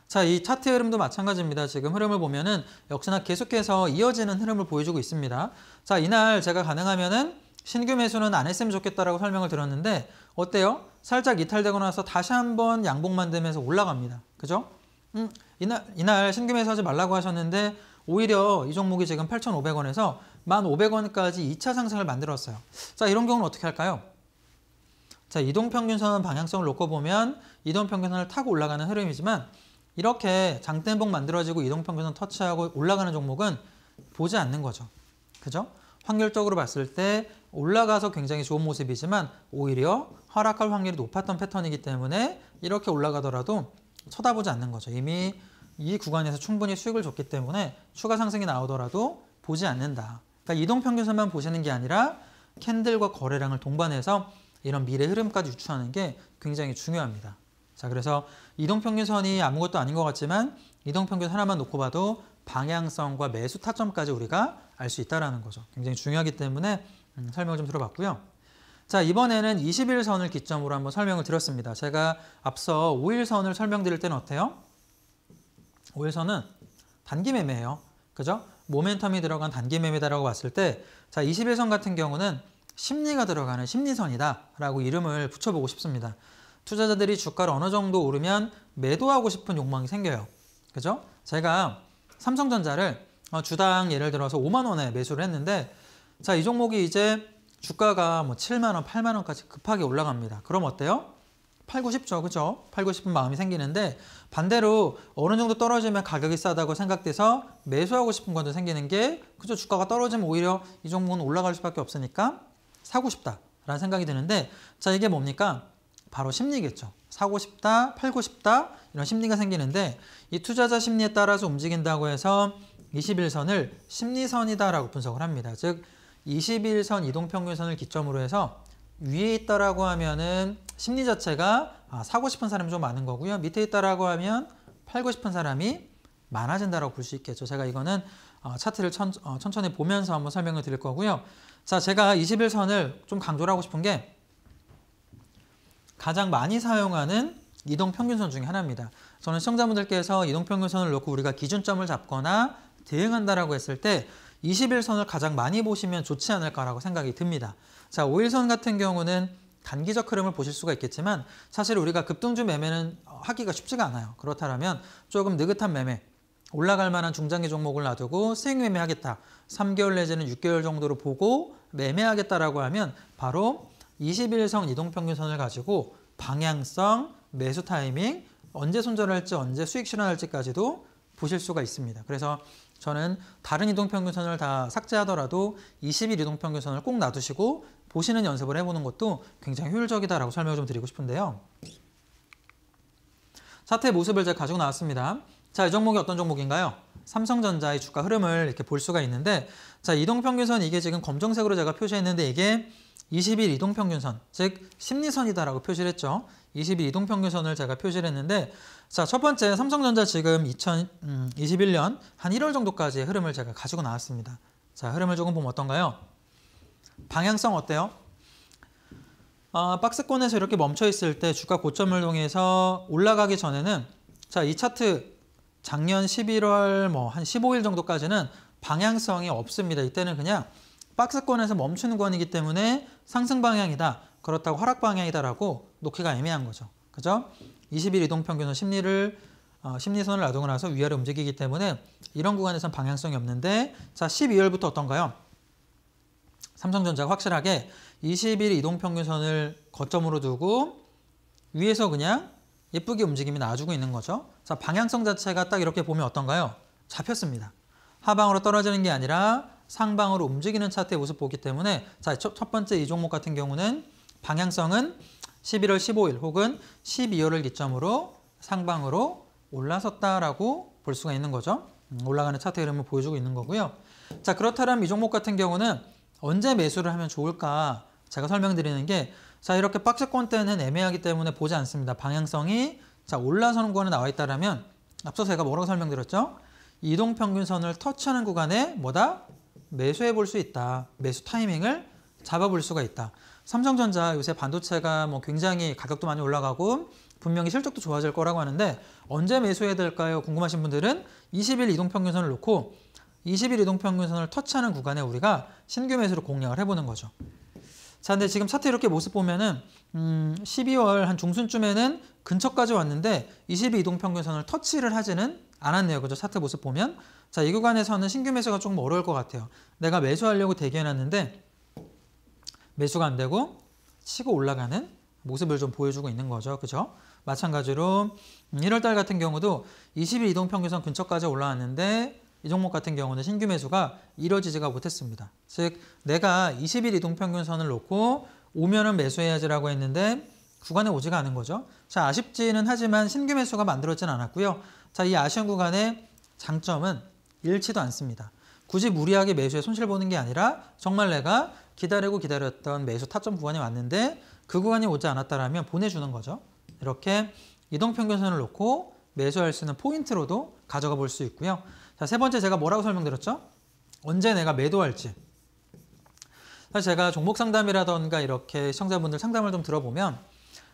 자, 이 차트 의 흐름도 마찬가지입니다. 지금 흐름을 보면은 역시나 계속해서 이어지는 흐름을 보여주고 있습니다. 자, 이날 제가 가능하면은 신규 매수는 안 했으면 좋겠다라고 설명을 드렸는데 어때요? 살짝 이탈되고 나서 다시 한번 양봉 만들면서 올라갑니다. 그죠? 음, 이날, 이날 신규매수 하지 말라고 하셨는데 오히려 이 종목이 지금 8,500원에서 1,500원까지 2차 상승을 만들었어요. 자, 이런 경우는 어떻게 할까요? 자, 이동평균선 방향성을 놓고 보면 이동평균선을 타고 올라가는 흐름이지만 이렇게 장대봉 만들어지고 이동평균선 터치하고 올라가는 종목은 보지 않는 거죠. 그죠? 확률적으로 봤을 때 올라가서 굉장히 좋은 모습이지만 오히려 하락할 확률이 높았던 패턴이기 때문에 이렇게 올라가더라도 쳐다보지 않는 거죠. 이미 이 구간에서 충분히 수익을 줬기 때문에 추가 상승이 나오더라도 보지 않는다. 그러니까 이동평균선만 보시는 게 아니라 캔들과 거래량을 동반해서 이런 미래 흐름까지 유추하는 게 굉장히 중요합니다. 자, 그래서 이동평균선이 아무것도 아닌 것 같지만 이동평균 하나만 놓고 봐도 방향성과 매수 타점까지 우리가 알 수 있다는 거죠. 굉장히 중요하기 때문에 음, 설명을 좀 들어봤고요. 자 이번에는 21선을 기점으로 한번 설명을 드렸습니다. 제가 앞서 5일선을 설명드릴 때는 어때요? 5일선은 단기 매매예요. 그죠? 모멘텀이 들어간 단기 매매다라고 봤을 때자 21선 같은 경우는 심리가 들어가는 심리선이다 라고 이름을 붙여보고 싶습니다. 투자자들이 주가를 어느 정도 오르면 매도하고 싶은 욕망이 생겨요. 그죠? 제가 삼성전자를 어, 주당 예를 들어서 5만 원에 매수를 했는데 자, 이 종목이 이제 주가가 뭐 7만 원, 8만 원까지 급하게 올라갑니다. 그럼 어때요? 팔고 싶죠. 그죠? 팔고 싶은 마음이 생기는데 반대로 어느 정도 떨어지면 가격이 싸다고 생각돼서 매수하고 싶은 건도 생기는 게 그죠? 주가가 떨어지면 오히려 이 종목은 올라갈 수밖에 없으니까 사고 싶다라는 생각이 드는데 자, 이게 뭡니까? 바로 심리겠죠. 사고 싶다, 팔고 싶다 이런 심리가 생기는데 이 투자자 심리에 따라서 움직인다고 해서 21선을 심리선이다라고 분석을 합니다. 즉 21선 이동평균선을 기점으로 해서 위에 있다라고 하면은 심리 자체가 아, 사고 싶은 사람이 좀 많은 거고요. 밑에 있다라고 하면 팔고 싶은 사람이 많아진다라고 볼 수 있겠죠. 제가 이거는 어, 차트를 천, 어, 천천히 보면서 한번 설명을 드릴 거고요. 자, 제가 21선을 좀 강조를 하고 싶은 게 가장 많이 사용하는 이동평균선 중에 하나입니다. 저는 시청자분들께서 이동평균선을 놓고 우리가 기준점을 잡거나 대응한다라고 했을 때 21선을 가장 많이 보시면 좋지 않을까라고 생각이 듭니다. 자, 5일선 같은 경우는 단기적 흐름을 보실 수가 있겠지만 사실 우리가 급등주 매매는 하기가 쉽지가 않아요. 그렇다면 조금 느긋한 매매, 올라갈 만한 중장기 종목을 놔두고 수익 매매하겠다. 3개월 내지는 6개월 정도로 보고 매매하겠다라고 하면 바로 21성 이동평균선을 가지고 방향성, 매수 타이밍, 언제 손절할지 언제 수익 실현할지까지도 보실 수가 있습니다. 그래서 저는 다른 이동평균선을 다 삭제하더라도 20일 이동평균선을 꼭 놔두시고 보시는 연습을 해보는 것도 굉장히 효율적이다라고 설명을 좀 드리고 싶은데요. 차트의 모습을 제가 가지고 나왔습니다. 자, 이 종목이 어떤 종목인가요? 삼성전자의 주가 흐름을 이렇게 볼 수가 있는데 자, 이동평균선 이게 지금 검정색으로 제가 표시했는데 이게 20일 이동평균선, 즉 심리선이다라고 표시를 했죠. 20일 이동평균선을 제가 표시를 했는데 자, 첫 번째 삼성전자 지금 2021년 음, 한 1월 정도까지의 흐름을 제가 가지고 나왔습니다. 자, 흐름을 조금 보면 어떤가요? 방향성 어때요? 아, 박스권에서 이렇게 멈춰 있을 때 주가 고점을 통해서 올라가기 전에는 자, 이 차트 작년 11월 뭐 한 15일 정도까지는 방향성이 없습니다. 이때는 그냥 박스권에서 멈추는 권이기 때문에 상승 방향이다. 그렇다고 하락 방향이다라고 놓기가 애매한 거죠. 그죠? 20일 이동평균은 심리를 어, 심리선을 놔두고 나서 위아래 움직이기 때문에 이런 구간에선 방향성이 없는데 자 12월부터 어떤가요? 삼성전자가 확실하게 20일 이동평균선을 거점으로 두고 위에서 그냥 예쁘게 움직임이 나와주고 있는 거죠. 자 방향성 자체가 딱 이렇게 보면 어떤가요? 잡혔습니다. 하방으로 떨어지는 게 아니라 상방으로 움직이는 차트의 모습 보기 때문에 자, 첫, 첫 번째 이 종목 같은 경우는 방향성은 11월 15일 혹은 12월을 기점으로 상방으로 올라섰다라고 볼 수가 있는 거죠. 음, 올라가는 차트 흐름을 보여주고 있는 거고요. 자 그렇다면 이 종목 같은 경우는 언제 매수를 하면 좋을까 제가 설명드리는 게 자 이렇게 박스권 때는 애매하기 때문에 보지 않습니다. 방향성이 자 올라서는 구간에 나와 있다라면 앞서 제가 뭐라고 설명드렸죠? 이동평균선을 터치하는 구간에 뭐다? 매수해 볼 수 있다. 매수 타이밍을 잡아볼 수가 있다. 삼성전자 요새 반도체가 뭐 굉장히 가격도 많이 올라가고 분명히 실적도 좋아질 거라고 하는데 언제 매수해야 될까요? 궁금하신 분들은 20일 이동평균선을 놓고 20일 이동평균선을 터치하는 구간에 우리가 신규 매수로 공략을 해보는 거죠. 자, 근데 지금 차트 이렇게 모습 보면은 음, 12월 한 중순쯤에는 근처까지 왔는데 20일 이동평균선을 터치를 하지는 안았네요 그죠? 차트 모습 보면. 자, 이 구간에서는 신규 매수가 조금 어려울 것 같아요. 내가 매수하려고 대기해놨는데 매수가 안 되고 치고 올라가는 모습을 좀 보여주고 있는 거죠. 그죠? 마찬가지로 1월달 음, 같은 경우도 20일 이동평균선 근처까지 올라왔는데 이 종목 같은 경우는 신규 매수가 이뤄지지가 못했습니다. 즉 내가 20일 이동평균선을 놓고 오면은 매수해야지라고 했는데 구간에 오지가 않은 거죠. 자 아쉽지는 하지만 신규 매수가 만들어진 않았고요. 자, 이 아시안 구간의 장점은 잃지도 않습니다. 굳이 무리하게 매수에 손실 보는 게 아니라 정말 내가 기다리고 기다렸던 매수 타점 구간이 왔는데 그 구간이 오지 않았다라면 보내주는 거죠. 이렇게 이동평균선을 놓고 매수할 수 있는 포인트로도 가져가 볼 수 있고요. 자, 세 번째 제가 뭐라고 설명드렸죠? 언제 내가 매도할지. 사실 제가 종목 상담이라던가 이렇게 시청자분들 상담을 좀 들어보면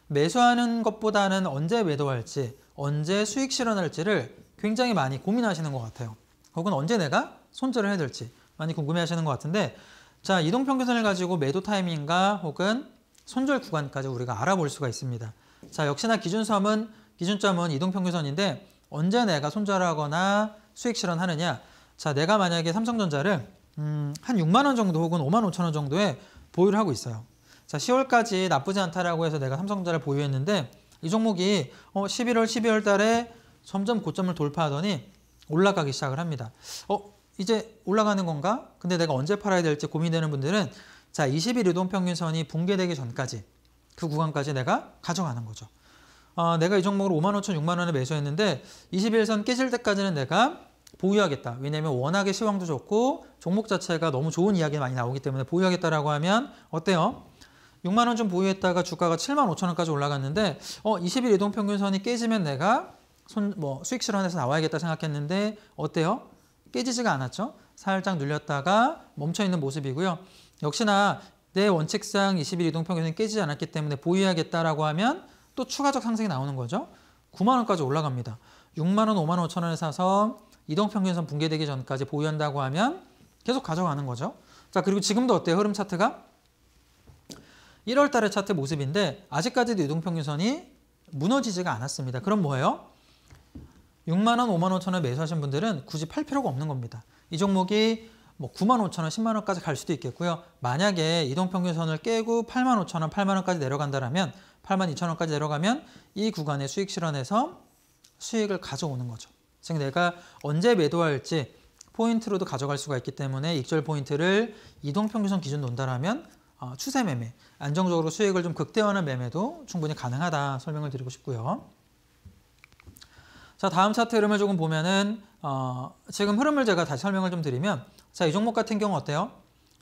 매수하는 것보다는 언제 매도할지 언제 수익 실현할지를 굉장히 많이 고민하시는 것 같아요. 혹은 언제 내가 손절을 해야 될지 많이 궁금해하시는 것 같은데 자 이동평균선을 가지고 매도 타이밍과 혹은 손절 구간까지 우리가 알아볼 수가 있습니다. 자 역시나 기준점은 기준점은 이동평균선인데 언제 내가 손절하거나 수익 실현하느냐 자 내가 만약에 삼성전자를 음, 한 6만 원 정도 혹은 5만 5천 원 정도에 보유를 하고 있어요. 자 10월까지 나쁘지 않다라고 해서 내가 삼성전자를 보유했는데 이 종목이 11월, 어, 12월 달에 점점 고점을 돌파하더니 올라가기 시작을 합니다. 어, 이제 올라가는 건가? 근데 내가 언제 팔아야 될지 고민되는 분들은 자, 20일 이동평균선이 붕괴되기 전까지 그 구간까지 내가 가져가는 거죠. 어, 내가 이 종목을 5만 5천, 6만 원에 매수했는데 20일선 깨질 때까지는 내가 보유하겠다. 왜냐하면 워낙에 시황도 좋고 종목 자체가 너무 좋은 이야기 많이 나오기 때문에 보유하겠다라고 하면 어때요? 6만 원 좀 보유했다가 주가가 7만 5천 원까지 올라갔는데 어 20일 이동 평균선이 깨지면 내가 손뭐 수익 실현해서 나와야겠다 생각했는데 어때요? 깨지지가 않았죠. 살짝 눌렸다가 멈춰 있는 모습이고요. 역시나 내 원칙상 20일 이동 평균은 깨지지 않았기 때문에 보유해야겠다라고 하면 또 추가적 상승이 나오는 거죠. 9만 원까지 올라갑니다. 6만 원, 5만 5천 원을 사서 이동 평균선 붕괴되기 전까지 보유한다고 하면 계속 가져가는 거죠. 자, 그리고 지금도 어때요? 흐름 차트가 1월 달의 차트 모습인데 아직까지도 유동평균선이 무너지지가 않았습니다. 그럼 뭐예요? 6만원, 5만 5천원 매수하신 분들은 굳이 팔 필요가 없는 겁니다. 이 종목이 뭐 9만 5천원, 10만 원까지 갈 수도 있겠고요. 만약에 이동평균선을 깨고 8만 5천원, 8만 원까지 내려간다면 8만 2천 원까지 내려가면 이 구간의 수익 실현에서 수익을 가져오는 거죠. 즉 내가 언제 매도할지 포인트로도 가져갈 수가 있기 때문에 익절 포인트를 이동평균선 기준 논다라면 어, 추세 매매, 안정적으로 수익을 좀 극대화하는 매매도 충분히 가능하다 설명을 드리고 싶고요. 자 다음 차트 흐름을 조금 보면은 어, 지금 흐름을 제가 다시 설명을 좀 드리면 자 이 종목 같은 경우 어때요?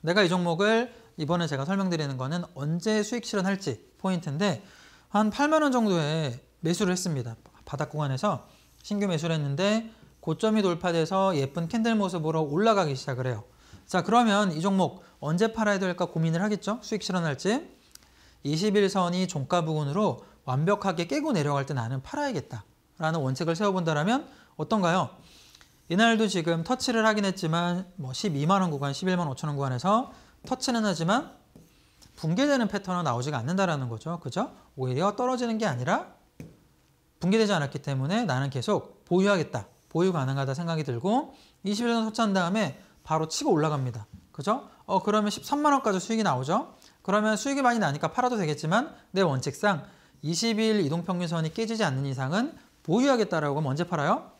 내가 이 종목을 이번에 제가 설명드리는 거는 언제 수익 실현할지 포인트인데 한 8만 원 정도에 매수를 했습니다. 바닥 구간에서 신규 매수를 했는데 고점이 돌파돼서 예쁜 캔들 모습으로 올라가기 시작을 해요. 자 그러면 이 종목 언제 팔아야 될까 고민을 하겠죠? 수익 실현할지 21선이 종가 부근으로 완벽하게 깨고 내려갈 때 나는 팔아야겠다 라는 원칙을 세워본다면 어떤가요? 이날도 지금 터치를 하긴 했지만 뭐 12만원 구간, 11만 5천원 구간에서 터치는 하지만 붕괴되는 패턴은 나오지가 않는다라는 거죠. 그죠? 오히려 떨어지는 게 아니라 붕괴되지 않았기 때문에 나는 계속 보유하겠다. 보유 가능하다 생각이 들고 21선 터치한 다음에 바로 치고 올라갑니다. 그죠? 어, 그러면 13만 원까지 수익이 나오죠? 그러면 수익이 많이 나니까 팔아도 되겠지만 내 원칙상 20일 이동평균선이 깨지지 않는 이상은 보유하겠다라고 하면 언제 팔아요?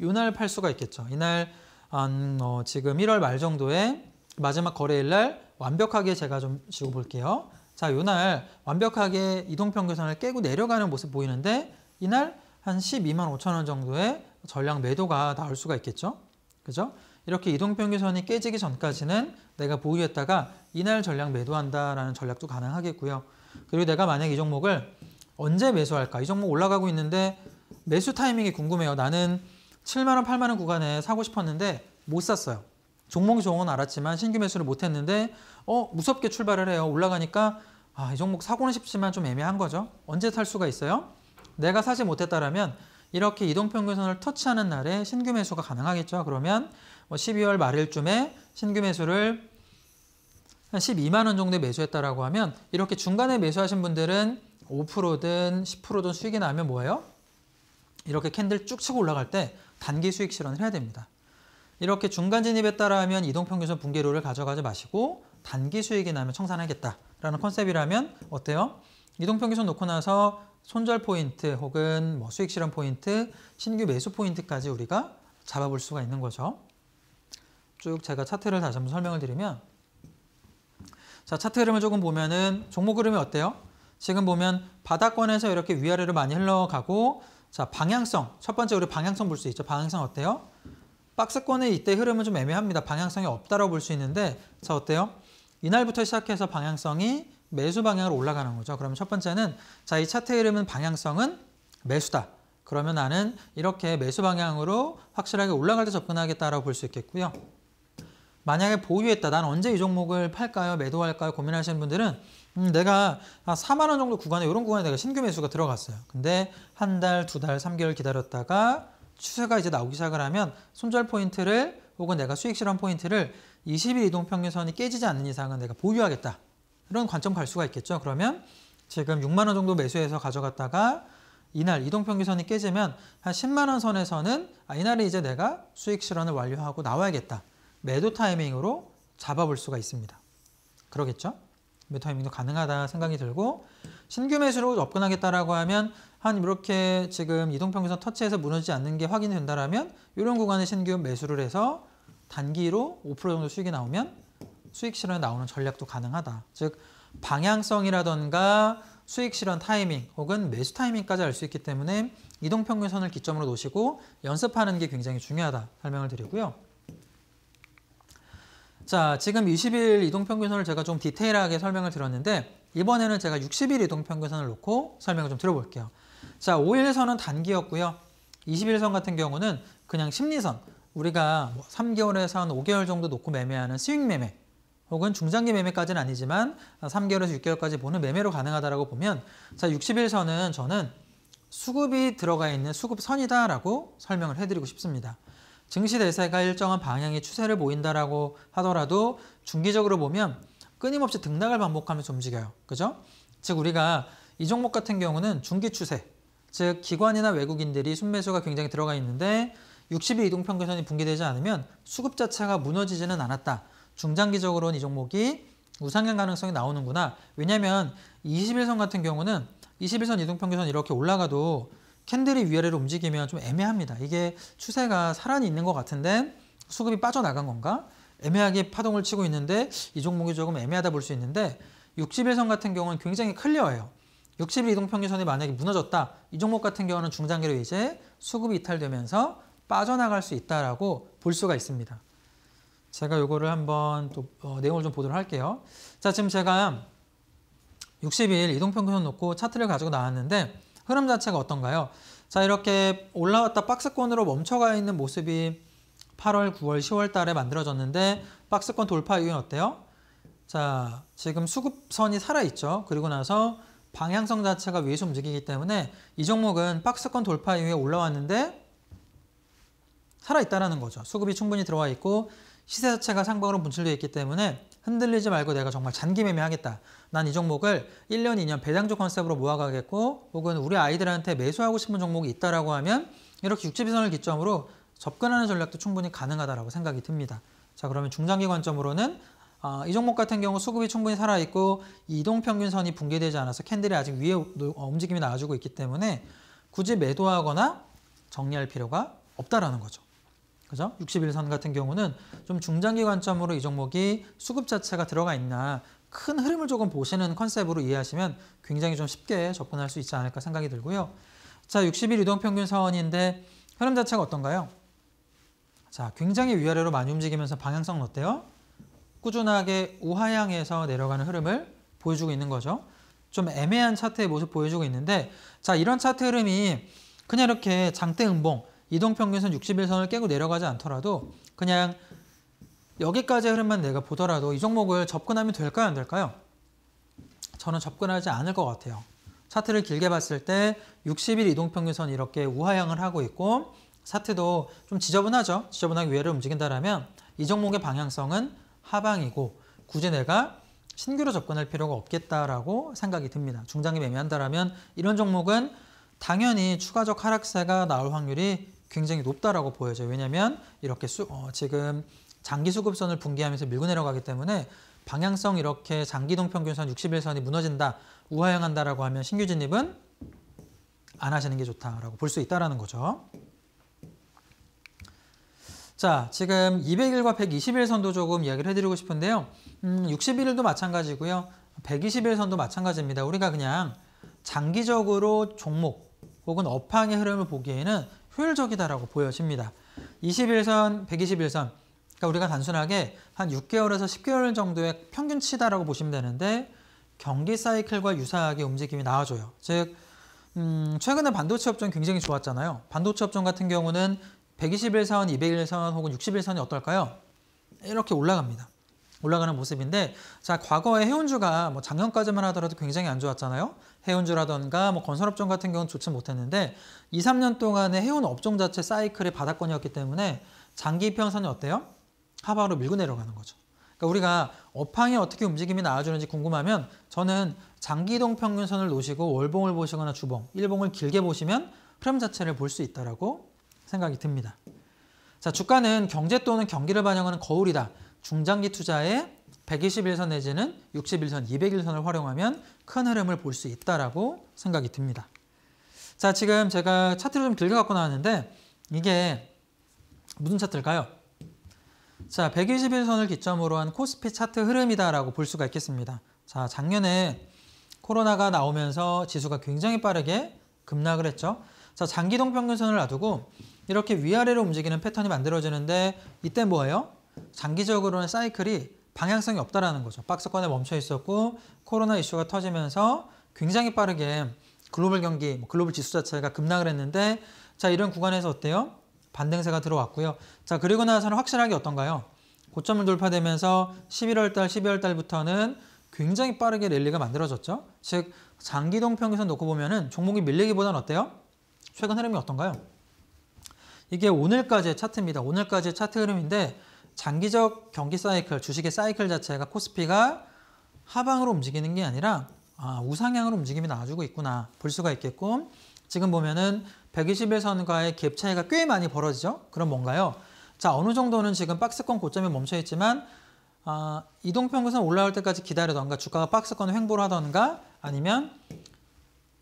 이날 팔 수가 있겠죠. 이날 한, 어, 지금 1월 말 정도에 마지막 거래일 날 완벽하게 제가 좀 지고 볼게요. 자, 이날 완벽하게 이동평균선을 깨고 내려가는 모습 보이는데 이날 한 12만 5천 원 정도의 전량 매도가 나올 수가 있겠죠. 그죠? 이렇게 이동평균선이 깨지기 전까지는 내가 보유했다가 이날 전략 매도한다라는 전략도 가능하겠고요. 그리고 내가 만약 이 종목을 언제 매수할까? 이 종목 올라가고 있는데 매수 타이밍이 궁금해요. 나는 7만원, 8만원 구간에 사고 싶었는데 못 샀어요. 종목이 좋은 건 알았지만 신규 매수를 못했는데 어 무섭게 출발을 해요. 올라가니까 아, 이 종목 사고는 싶지만 좀 애매한 거죠. 언제 탈 수가 있어요? 내가 사지 못했다라면 이렇게 이동평균선을 터치하는 날에 신규 매수가 가능하겠죠. 그러면 12월 뭐 말일쯤에 신규 매수를 한 12만 원정도 매수했다라고 하면 이렇게 중간에 매수하신 분들은 5%든 10%든 수익이 나면 뭐예요? 이렇게 캔들 쭉 치고 올라갈 때 단기 수익 실현을 해야 됩니다. 이렇게 중간 진입에 따라 하면 이동평균선 붕괴로를 가져가지 마시고 단기 수익이 나면 청산하겠다라는 컨셉이라면 어때요? 이동평균선 놓고 나서 손절 포인트 혹은 뭐 수익 실현 포인트, 신규 매수 포인트까지 우리가 잡아볼 수가 있는 거죠. 쭉 제가 차트를 다시 한번 설명을 드리면 자 차트 흐름을 조금 보면은 종목 흐름이 어때요? 지금 보면 바닥권에서 이렇게 위아래로 많이 흘러가고 자 방향성 첫 번째 우리 방향성 볼 수 있죠. 방향성 어때요? 박스권의 이때 흐름은 좀 애매합니다. 방향성이 없다고볼 수 있는데 자 어때요? 이날부터 시작해서 방향성이 매수 방향으로 올라가는 거죠. 그러면 첫 번째는 자 이 차트 흐름은 방향성은 매수다. 그러면 나는 이렇게 매수 방향으로 확실하게 올라갈 때 접근하겠다라고 볼 수 있겠고요. 만약에 보유했다. 난 언제 이 종목을 팔까요? 매도할까요? 고민하시는 분들은 음, 내가 4만 아, 원 정도 구간에 이런 구간에 내가 신규 매수가 들어갔어요. 근데 한 달, 두 달, 삼개월 기다렸다가 추세가 이제 나오기 시작을 하면 손절 포인트를 혹은 내가 수익 실현 포인트를 20일 이동평균선이 깨지지 않는 이상은 내가 보유하겠다. 이런 관점 갈 수가 있겠죠. 그러면 지금 6만 원 정도 매수해서 가져갔다가 이날 이동평균선이 깨지면 한 10만 원 선에서는 아, 이날에 이제 내가 수익 실현을 완료하고 나와야겠다. 매도 타이밍으로 잡아볼 수가 있습니다. 그러겠죠? 매도 타이밍도 가능하다 생각이 들고 신규 매수로 접근하겠다라고 하면 한 이렇게 지금 이동평균선 터치해서 무너지지 않는 게 확인된다라면 이런 구간에 신규 매수를 해서 단기로 5% 정도 수익이 나오면 수익 실현에 나오는 전략도 가능하다. 즉 방향성이라던가 수익 실현 타이밍 혹은 매수 타이밍까지 알 수 있기 때문에 이동평균선을 기점으로 놓으시고 연습하는 게 굉장히 중요하다 설명을 드리고요. 자, 지금 20일 이동평균선을 제가 좀 디테일하게 설명을 드렸는데 이번에는 제가 60일 이동평균선을 놓고 설명을 좀 들어볼게요. 자, 5일선은 단기였고요. 20일선 같은 경우는 그냥 심리선, 우리가 3개월에서 뭐 한 5개월 정도 놓고 매매하는 스윙 매매 혹은 중장기 매매까지는 아니지만 3개월에서 6개월까지 보는 매매로 가능하다라고 보면 자, 60일선은 저는 수급이 들어가 있는 수급선이다라고 설명을 해드리고 싶습니다. 증시 대세가 일정한 방향의 추세를 보인다라고 하더라도 중기적으로 보면 끊임없이 등락을 반복하면서 움직여요. 그죠? 즉 우리가 이 종목 같은 경우는 중기 추세, 즉 기관이나 외국인들이 순매수가 굉장히 들어가 있는데 60일 이동평균선이 붕괴되지 않으면 수급 자체가 무너지지는 않았다. 중장기적으로는 이 종목이 우상향 가능성이 나오는구나. 왜냐하면 21선 같은 경우는 21선 이동평균선 이렇게 올라가도 캔들이 위아래로 움직이면 좀 애매합니다. 이게 추세가 살아는 있는 것 같은데 수급이 빠져나간 건가? 애매하게 파동을 치고 있는데 이 종목이 조금 애매하다 볼 수 있는데 60일선 같은 경우는 굉장히 클리어해요. 60일 이동평균선이 만약에 무너졌다. 이 종목 같은 경우는 중장기로 이제 수급이 이탈되면서 빠져나갈 수 있다라고 볼 수가 있습니다. 제가 이거를 한번 또 어, 내용을 좀 보도록 할게요. 자, 지금 제가 60일 이동평균선 놓고 차트를 가지고 나왔는데 흐름 자체가 어떤가요? 자 이렇게 올라왔다 박스권으로 멈춰가 있는 모습이 8월, 9월, 10월 달에 만들어졌는데 박스권 돌파 이후는 어때요? 자 지금 수급선이 살아있죠. 그리고 나서 방향성 자체가 위에서 움직이기 때문에 이 종목은 박스권 돌파 이후에 올라왔는데 살아있다라는 거죠. 수급이 충분히 들어와 있고 시세 자체가 상방으로 분출되어 있기 때문에 흔들리지 말고 내가 정말 잔기 매매하겠다. 난 이 종목을 1년, 2년 배당주 컨셉으로 모아가겠고 혹은 우리 아이들한테 매수하고 싶은 종목이 있다라고 하면 이렇게 육지비선을 기점으로 접근하는 전략도 충분히 가능하다라고 생각이 듭니다. 자 그러면 중장기 관점으로는 어, 이 종목 같은 경우 수급이 충분히 살아있고 이동평균선이 붕괴되지 않아서 캔들이 아직 위에 어, 움직임이 나와주고 있기 때문에 굳이 매도하거나 정리할 필요가 없다라는 거죠. 그죠? 61선 같은 경우는 좀 중장기 관점으로 이 종목이 수급 자체가 들어가 있나 큰 흐름을 조금 보시는 컨셉으로 이해하시면 굉장히 좀 쉽게 접근할 수 있지 않을까 생각이 들고요. 자, 60일 이동평균 선인데 흐름 자체가 어떤가요? 자, 굉장히 위아래로 많이 움직이면서 방향성은 어때요? 꾸준하게 우하향에서 내려가는 흐름을 보여주고 있는 거죠. 좀 애매한 차트의 모습 보여주고 있는데 자, 이런 차트 흐름이 그냥 이렇게 장대 음봉 이동평균선 60일선을 깨고 내려가지 않더라도 그냥 여기까지의 흐름만 내가 보더라도 이 종목을 접근하면 될까요? 안 될까요? 저는 접근하지 않을 것 같아요. 차트를 길게 봤을 때 60일 이동평균선 이렇게 우하향을 하고 있고 차트도 좀 지저분하죠. 지저분하게 위로 움직인다라면 이 종목의 방향성은 하방이고 굳이 내가 신규로 접근할 필요가 없겠다라고 생각이 듭니다. 중장기 매매한다라면 이런 종목은 당연히 추가적 하락세가 나올 확률이 굉장히 높다라고 보여져요. 왜냐하면 이렇게 수, 어, 지금 장기 수급선을 붕괴하면서 밀고 내려가기 때문에 방향성 이렇게 장기동 평균선 61선이 무너진다, 우하향한다라고 하면 신규 진입은 안 하시는 게 좋다라고 볼 수 있다라는 거죠. 자, 지금 201과 121선도 조금 이야기를 해드리고 싶은데요. 음, 61일도 마찬가지고요. 121선도 마찬가지입니다. 우리가 그냥 장기적으로 종목 혹은 업황의 흐름을 보기에는 효율적이다라고 보여집니다. 21선, 121선. 그러니까 우리가 단순하게 한 6개월에서 10개월 정도의 평균치다라고 보시면 되는데 경기 사이클과 유사하게 움직임이 나와줘요. 즉, 음, 최근에 반도체 업종 굉장히 좋았잖아요. 반도체 업종 같은 경우는 121선, 201선 혹은 61선이 어떨까요? 이렇게 올라갑니다. 올라가는 모습인데 자 과거에 해운주가 뭐 작년까지만 하더라도 굉장히 안 좋았잖아요. 해운주라던가 뭐 건설업종 같은 경우는 좋지 못했는데 2, 3년 동안의 해운 업종 자체 사이클의 바닥권이었기 때문에 장기 평선이 어때요? 하바로 밀고 내려가는 거죠. 그러니까 우리가 업황이 어떻게 움직임이 나와주는지 궁금하면 저는 장기동 평균선을 놓으시고 월봉을 보시거나 주봉, 일봉을 길게 보시면 흐름 자체를 볼 수 있다라고 생각이 듭니다. 자, 주가는 경제 또는 경기를 반영하는 거울이다. 중장기 투자에 121선 내지는 61선, 201선을 활용하면 큰 흐름을 볼 수 있다라고 생각이 듭니다. 자, 지금 제가 차트를 좀 길게 갖고 나왔는데 이게 무슨 차트일까요? 자, 121선을 기점으로 한 코스피 차트 흐름이다라고 볼 수가 있겠습니다. 자, 작년에 코로나가 나오면서 지수가 굉장히 빠르게 급락을 했죠. 자, 장기동 평균선을 놔두고 이렇게 위아래로 움직이는 패턴이 만들어지는데 이때 뭐예요? 장기적으로는 사이클이 방향성이 없다라는 거죠. 박스권에 멈춰 있었고 코로나 이슈가 터지면서 굉장히 빠르게 글로벌 경기, 뭐 글로벌 지수 자체가 급락을 했는데 자 이런 구간에서 어때요? 반등세가 들어왔고요. 자 그리고 나서는 확실하게 어떤가요? 고점을 돌파되면서 11월달, 12월달부터는 굉장히 빠르게 랠리가 만들어졌죠. 즉 장기동 평균선 놓고 보면은 종목이 밀리기보다는 어때요? 최근 흐름이 어떤가요? 이게 오늘까지의 차트입니다. 오늘까지의 차트 흐름인데 장기적 경기 사이클, 주식의 사이클 자체가 코스피가 하방으로 움직이는 게 아니라 아, 우상향으로 움직임이 나와주고 있구나 볼 수가 있겠고 지금 보면은 121선과의 갭 차이가 꽤 많이 벌어지죠? 그럼 뭔가요? 자, 어느 정도는 지금 박스권 고점에 멈춰 있지만 아, 이동평균선 올라올 때까지 기다리던가 주가가 박스권 횡보를 하던가 아니면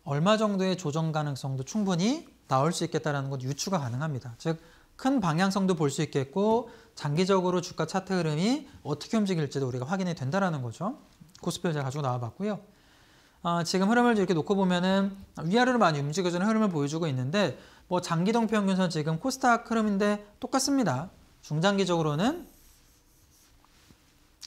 얼마 정도의 조정 가능성도 충분히 나올 수 있겠다라는 것 유추가 가능합니다. 즉, 큰 방향성도 볼 수 있겠고 장기적으로 주가 차트 흐름이 어떻게 움직일지도 우리가 확인이 된다라는 거죠. 코스피를 제가 가지고 나와봤고요. 아, 지금 흐름을 이렇게 놓고 보면은 위아래로 많이 움직여주는 흐름을 보여주고 있는데 뭐 장기동 평균선 지금 코스닥 흐름인데 똑같습니다. 중장기적으로는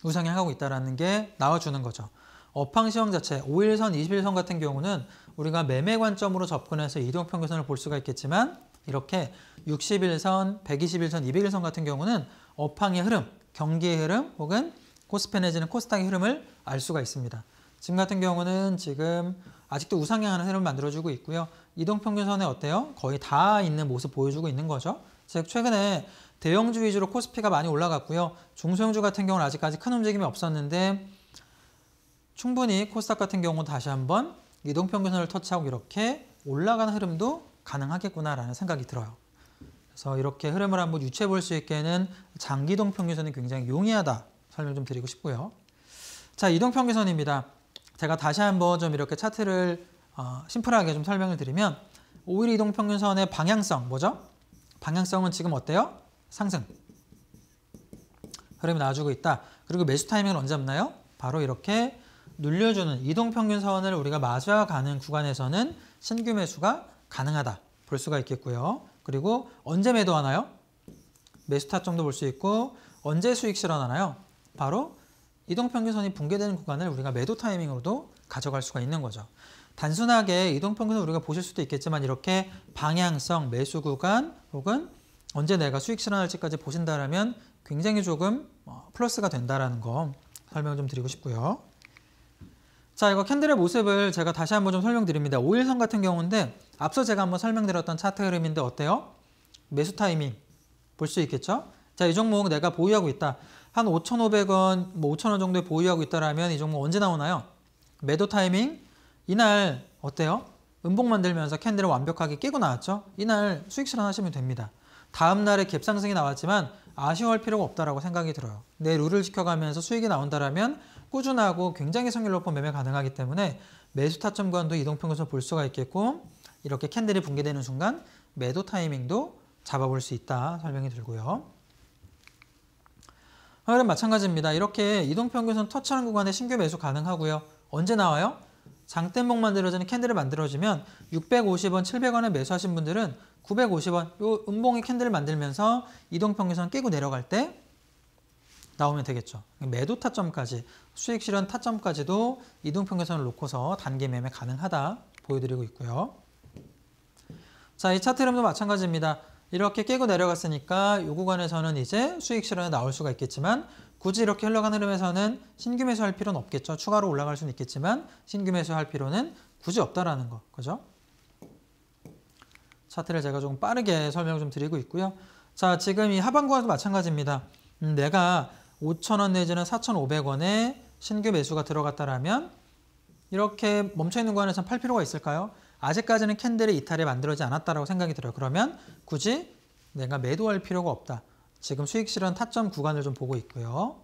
우상향하고 있다라는 게 나와주는 거죠. 업황 시황 자체 5일선, 20일선 같은 경우는 우리가 매매 관점으로 접근해서 이동 평균선을 볼 수가 있겠지만 이렇게 60일선, 120일선, 200일선 같은 경우는 업황의 흐름, 경기의 흐름 혹은 코스펜에지는 코스닥의 흐름을 알 수가 있습니다. 지금 같은 경우는 지금 아직도 우상향하는 흐름을 만들어주고 있고요. 이동평균선에 어때요? 거의 다 있는 모습 보여주고 있는 거죠. 즉 최근에 대형주 위주로 코스피가 많이 올라갔고요. 중소형주 같은 경우는 아직까지 큰 움직임이 없었는데 충분히 코스닥 같은 경우 다시 한번 이동평균선을 터치하고 이렇게 올라가는 흐름도 가능하겠구나라는 생각이 들어요. 그래서 이렇게 흐름을 한번 유추해 볼 수 있게는 장기동 평균선이 굉장히 용이하다 설명 좀 드리고 싶고요. 자, 이동 평균선입니다. 제가 다시 한번 좀 이렇게 차트를 어, 심플하게 좀 설명을 드리면 5일 이동 평균선의 방향성 뭐죠? 방향성은 지금 어때요? 상승. 흐름이 나와주고 있다. 그리고 매수 타이밍을 언제 잡나요? 바로 이렇게 눌려주는 이동평균선을 우리가 마주가는 구간에서는 신규 매수가 가능하다 볼 수가 있겠고요. 그리고 언제 매도하나요? 매수 타점도 볼 수 있고 언제 수익 실현하나요? 바로 이동평균선이 붕괴되는 구간을 우리가 매도 타이밍으로도 가져갈 수가 있는 거죠. 단순하게 이동평균선 우리가 보실 수도 있겠지만 이렇게 방향성, 매수 구간 혹은 언제 내가 수익 실현할지까지 보신다면 굉장히 조금 어, 플러스가 된다라는 거 설명 을좀 드리고 싶고요. 자, 이거 캔들의 모습을 제가 다시 한번 좀 설명드립니다. 5일선 같은 경우인데 앞서 제가 한번 설명드렸던 차트 흐름인데 어때요? 매수 타이밍 볼 수 있겠죠? 자, 이 종목 내가 보유하고 있다. 한 5,500원, 뭐 5,000원 정도에 보유하고 있다라면 이 종목 언제 나오나요? 매도 타이밍 이날 어때요? 음봉 만들면서 캔들을 완벽하게 깨고 나왔죠? 이날 수익 실현하시면 됩니다. 다음 날에 갭 상승이 나왔지만 아쉬워할 필요가 없다라고 생각이 들어요. 내 룰을 지켜가면서 수익이 나온다라면 꾸준하고 굉장히 성률 높은 매매 가능하기 때문에 매수 타점 권도 이동평균선 볼 수가 있겠고 이렇게 캔들이 붕괴되는 순간 매도 타이밍도 잡아볼 수 있다 설명이 들고요. 하늘은 마찬가지입니다. 이렇게 이동평균선 터치하는 구간에 신규 매수 가능하고요. 언제 나와요? 장대목 만들어지는 캔들을 만들어지면 650원, 700원에 매수하신 분들은 950원 요 음봉의 캔들을 만들면서 이동평균선 깨고 내려갈 때 나오면 되겠죠. 매도 타점까지, 수익 실현 타점까지도 이동평균선을 놓고서 단기 매매 가능하다 보여드리고 있고요. 자, 이 차트 이름도 마찬가지입니다. 이렇게 깨고 내려갔으니까 요 구간에서는 이제 수익 실현에 나올 수가 있겠지만 굳이 이렇게 흘러간 흐름에서는 신규 매수할 필요는 없겠죠. 추가로 올라갈 수는 있겠지만 신규 매수할 필요는 굳이 없다라는 거. 그죠? 차트를 제가 조금 빠르게 설명을 좀 드리고 있고요. 자, 지금 이 하반구와도 마찬가지입니다. 음, 내가 5,000원 내지는 4,500원에 신규 매수가 들어갔다라면 이렇게 멈춰있는 구간에서 팔 필요가 있을까요? 아직까지는 캔들이 이탈이 만들어지지 않았다고 생각이 들어요. 그러면 굳이 내가 매도할 필요가 없다. 지금 수익 실현 타점 구간을 좀 보고 있고요.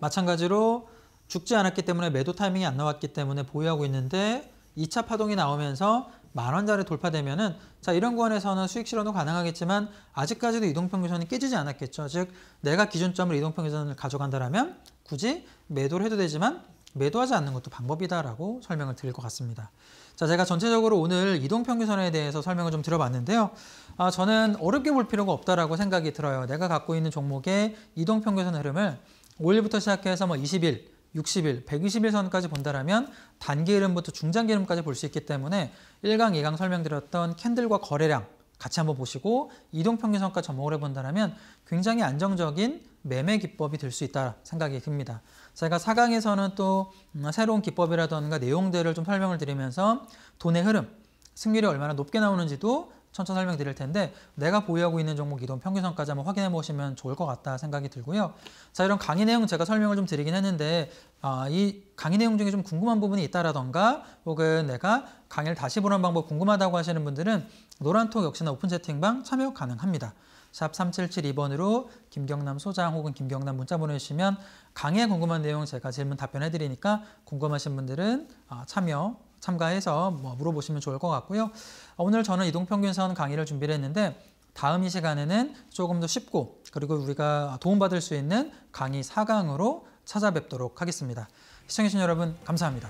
마찬가지로 죽지 않았기 때문에 매도 타이밍이 안 나왔기 때문에 보유하고 있는데 2차 파동이 나오면서 만 원짜리 돌파되면은 자 이런 구간에서는 수익 실현도 가능하겠지만 아직까지도 이동평균선이 깨지지 않았겠죠. 즉 내가 기준점을 이동평균선을 가져간다라면 굳이 매도를 해도 되지만 매도하지 않는 것도 방법이다라고 설명을 드릴 것 같습니다. 자, 제가 전체적으로 오늘 이동평균선에 대해서 설명을 좀들어봤는데요 아, 저는 어렵게 볼 필요가 없다라고 생각이 들어요. 내가 갖고 있는 종목의 이동평균선 흐름을 5일부터 시작해서 뭐 20일, 60일, 120일 선까지 본다라면 단기 흐름부터 중장기 흐름까지 볼 수 있기 때문에 1강, 2강 설명드렸던 캔들과 거래량 같이 한번 보시고 이동평균선까지 접목을 해본다면 굉장히 안정적인 매매 기법이 될 수 있다 생각이 듭니다. 제가 4강에서는 또 음, 새로운 기법이라든가 내용들을 좀 설명을 드리면서 돈의 흐름, 승률이 얼마나 높게 나오는지도 천천히 설명드릴 텐데 내가 보유하고 있는 종목 이동 평균선까지 한번 확인해 보시면 좋을 것 같다 생각이 들고요. 자 이런 강의 내용 제가 설명을 좀 드리긴 했는데 아, 이 강의 내용 중에 좀 궁금한 부분이 있다라던가 혹은 내가 강의를 다시 보는 방법 궁금하다고 하시는 분들은 노란톡 역시나 오픈 채팅방 참여 가능합니다. 샵 3772번으로 김경남 소장 혹은 김경남 문자 보내주시면 강의에 궁금한 내용 제가 질문 답변해 드리니까 궁금하신 분들은 아, 참여 참가해서 뭐 물어보시면 좋을 것 같고요. 어, 오늘 저는 이동평균선 강의를 준비를 했는데 다음 이 시간에는 조금 더 쉽고 그리고 우리가 도움받을 수 있는 강의 4강으로 찾아뵙도록 하겠습니다. 시청해주신 여러분 감사합니다.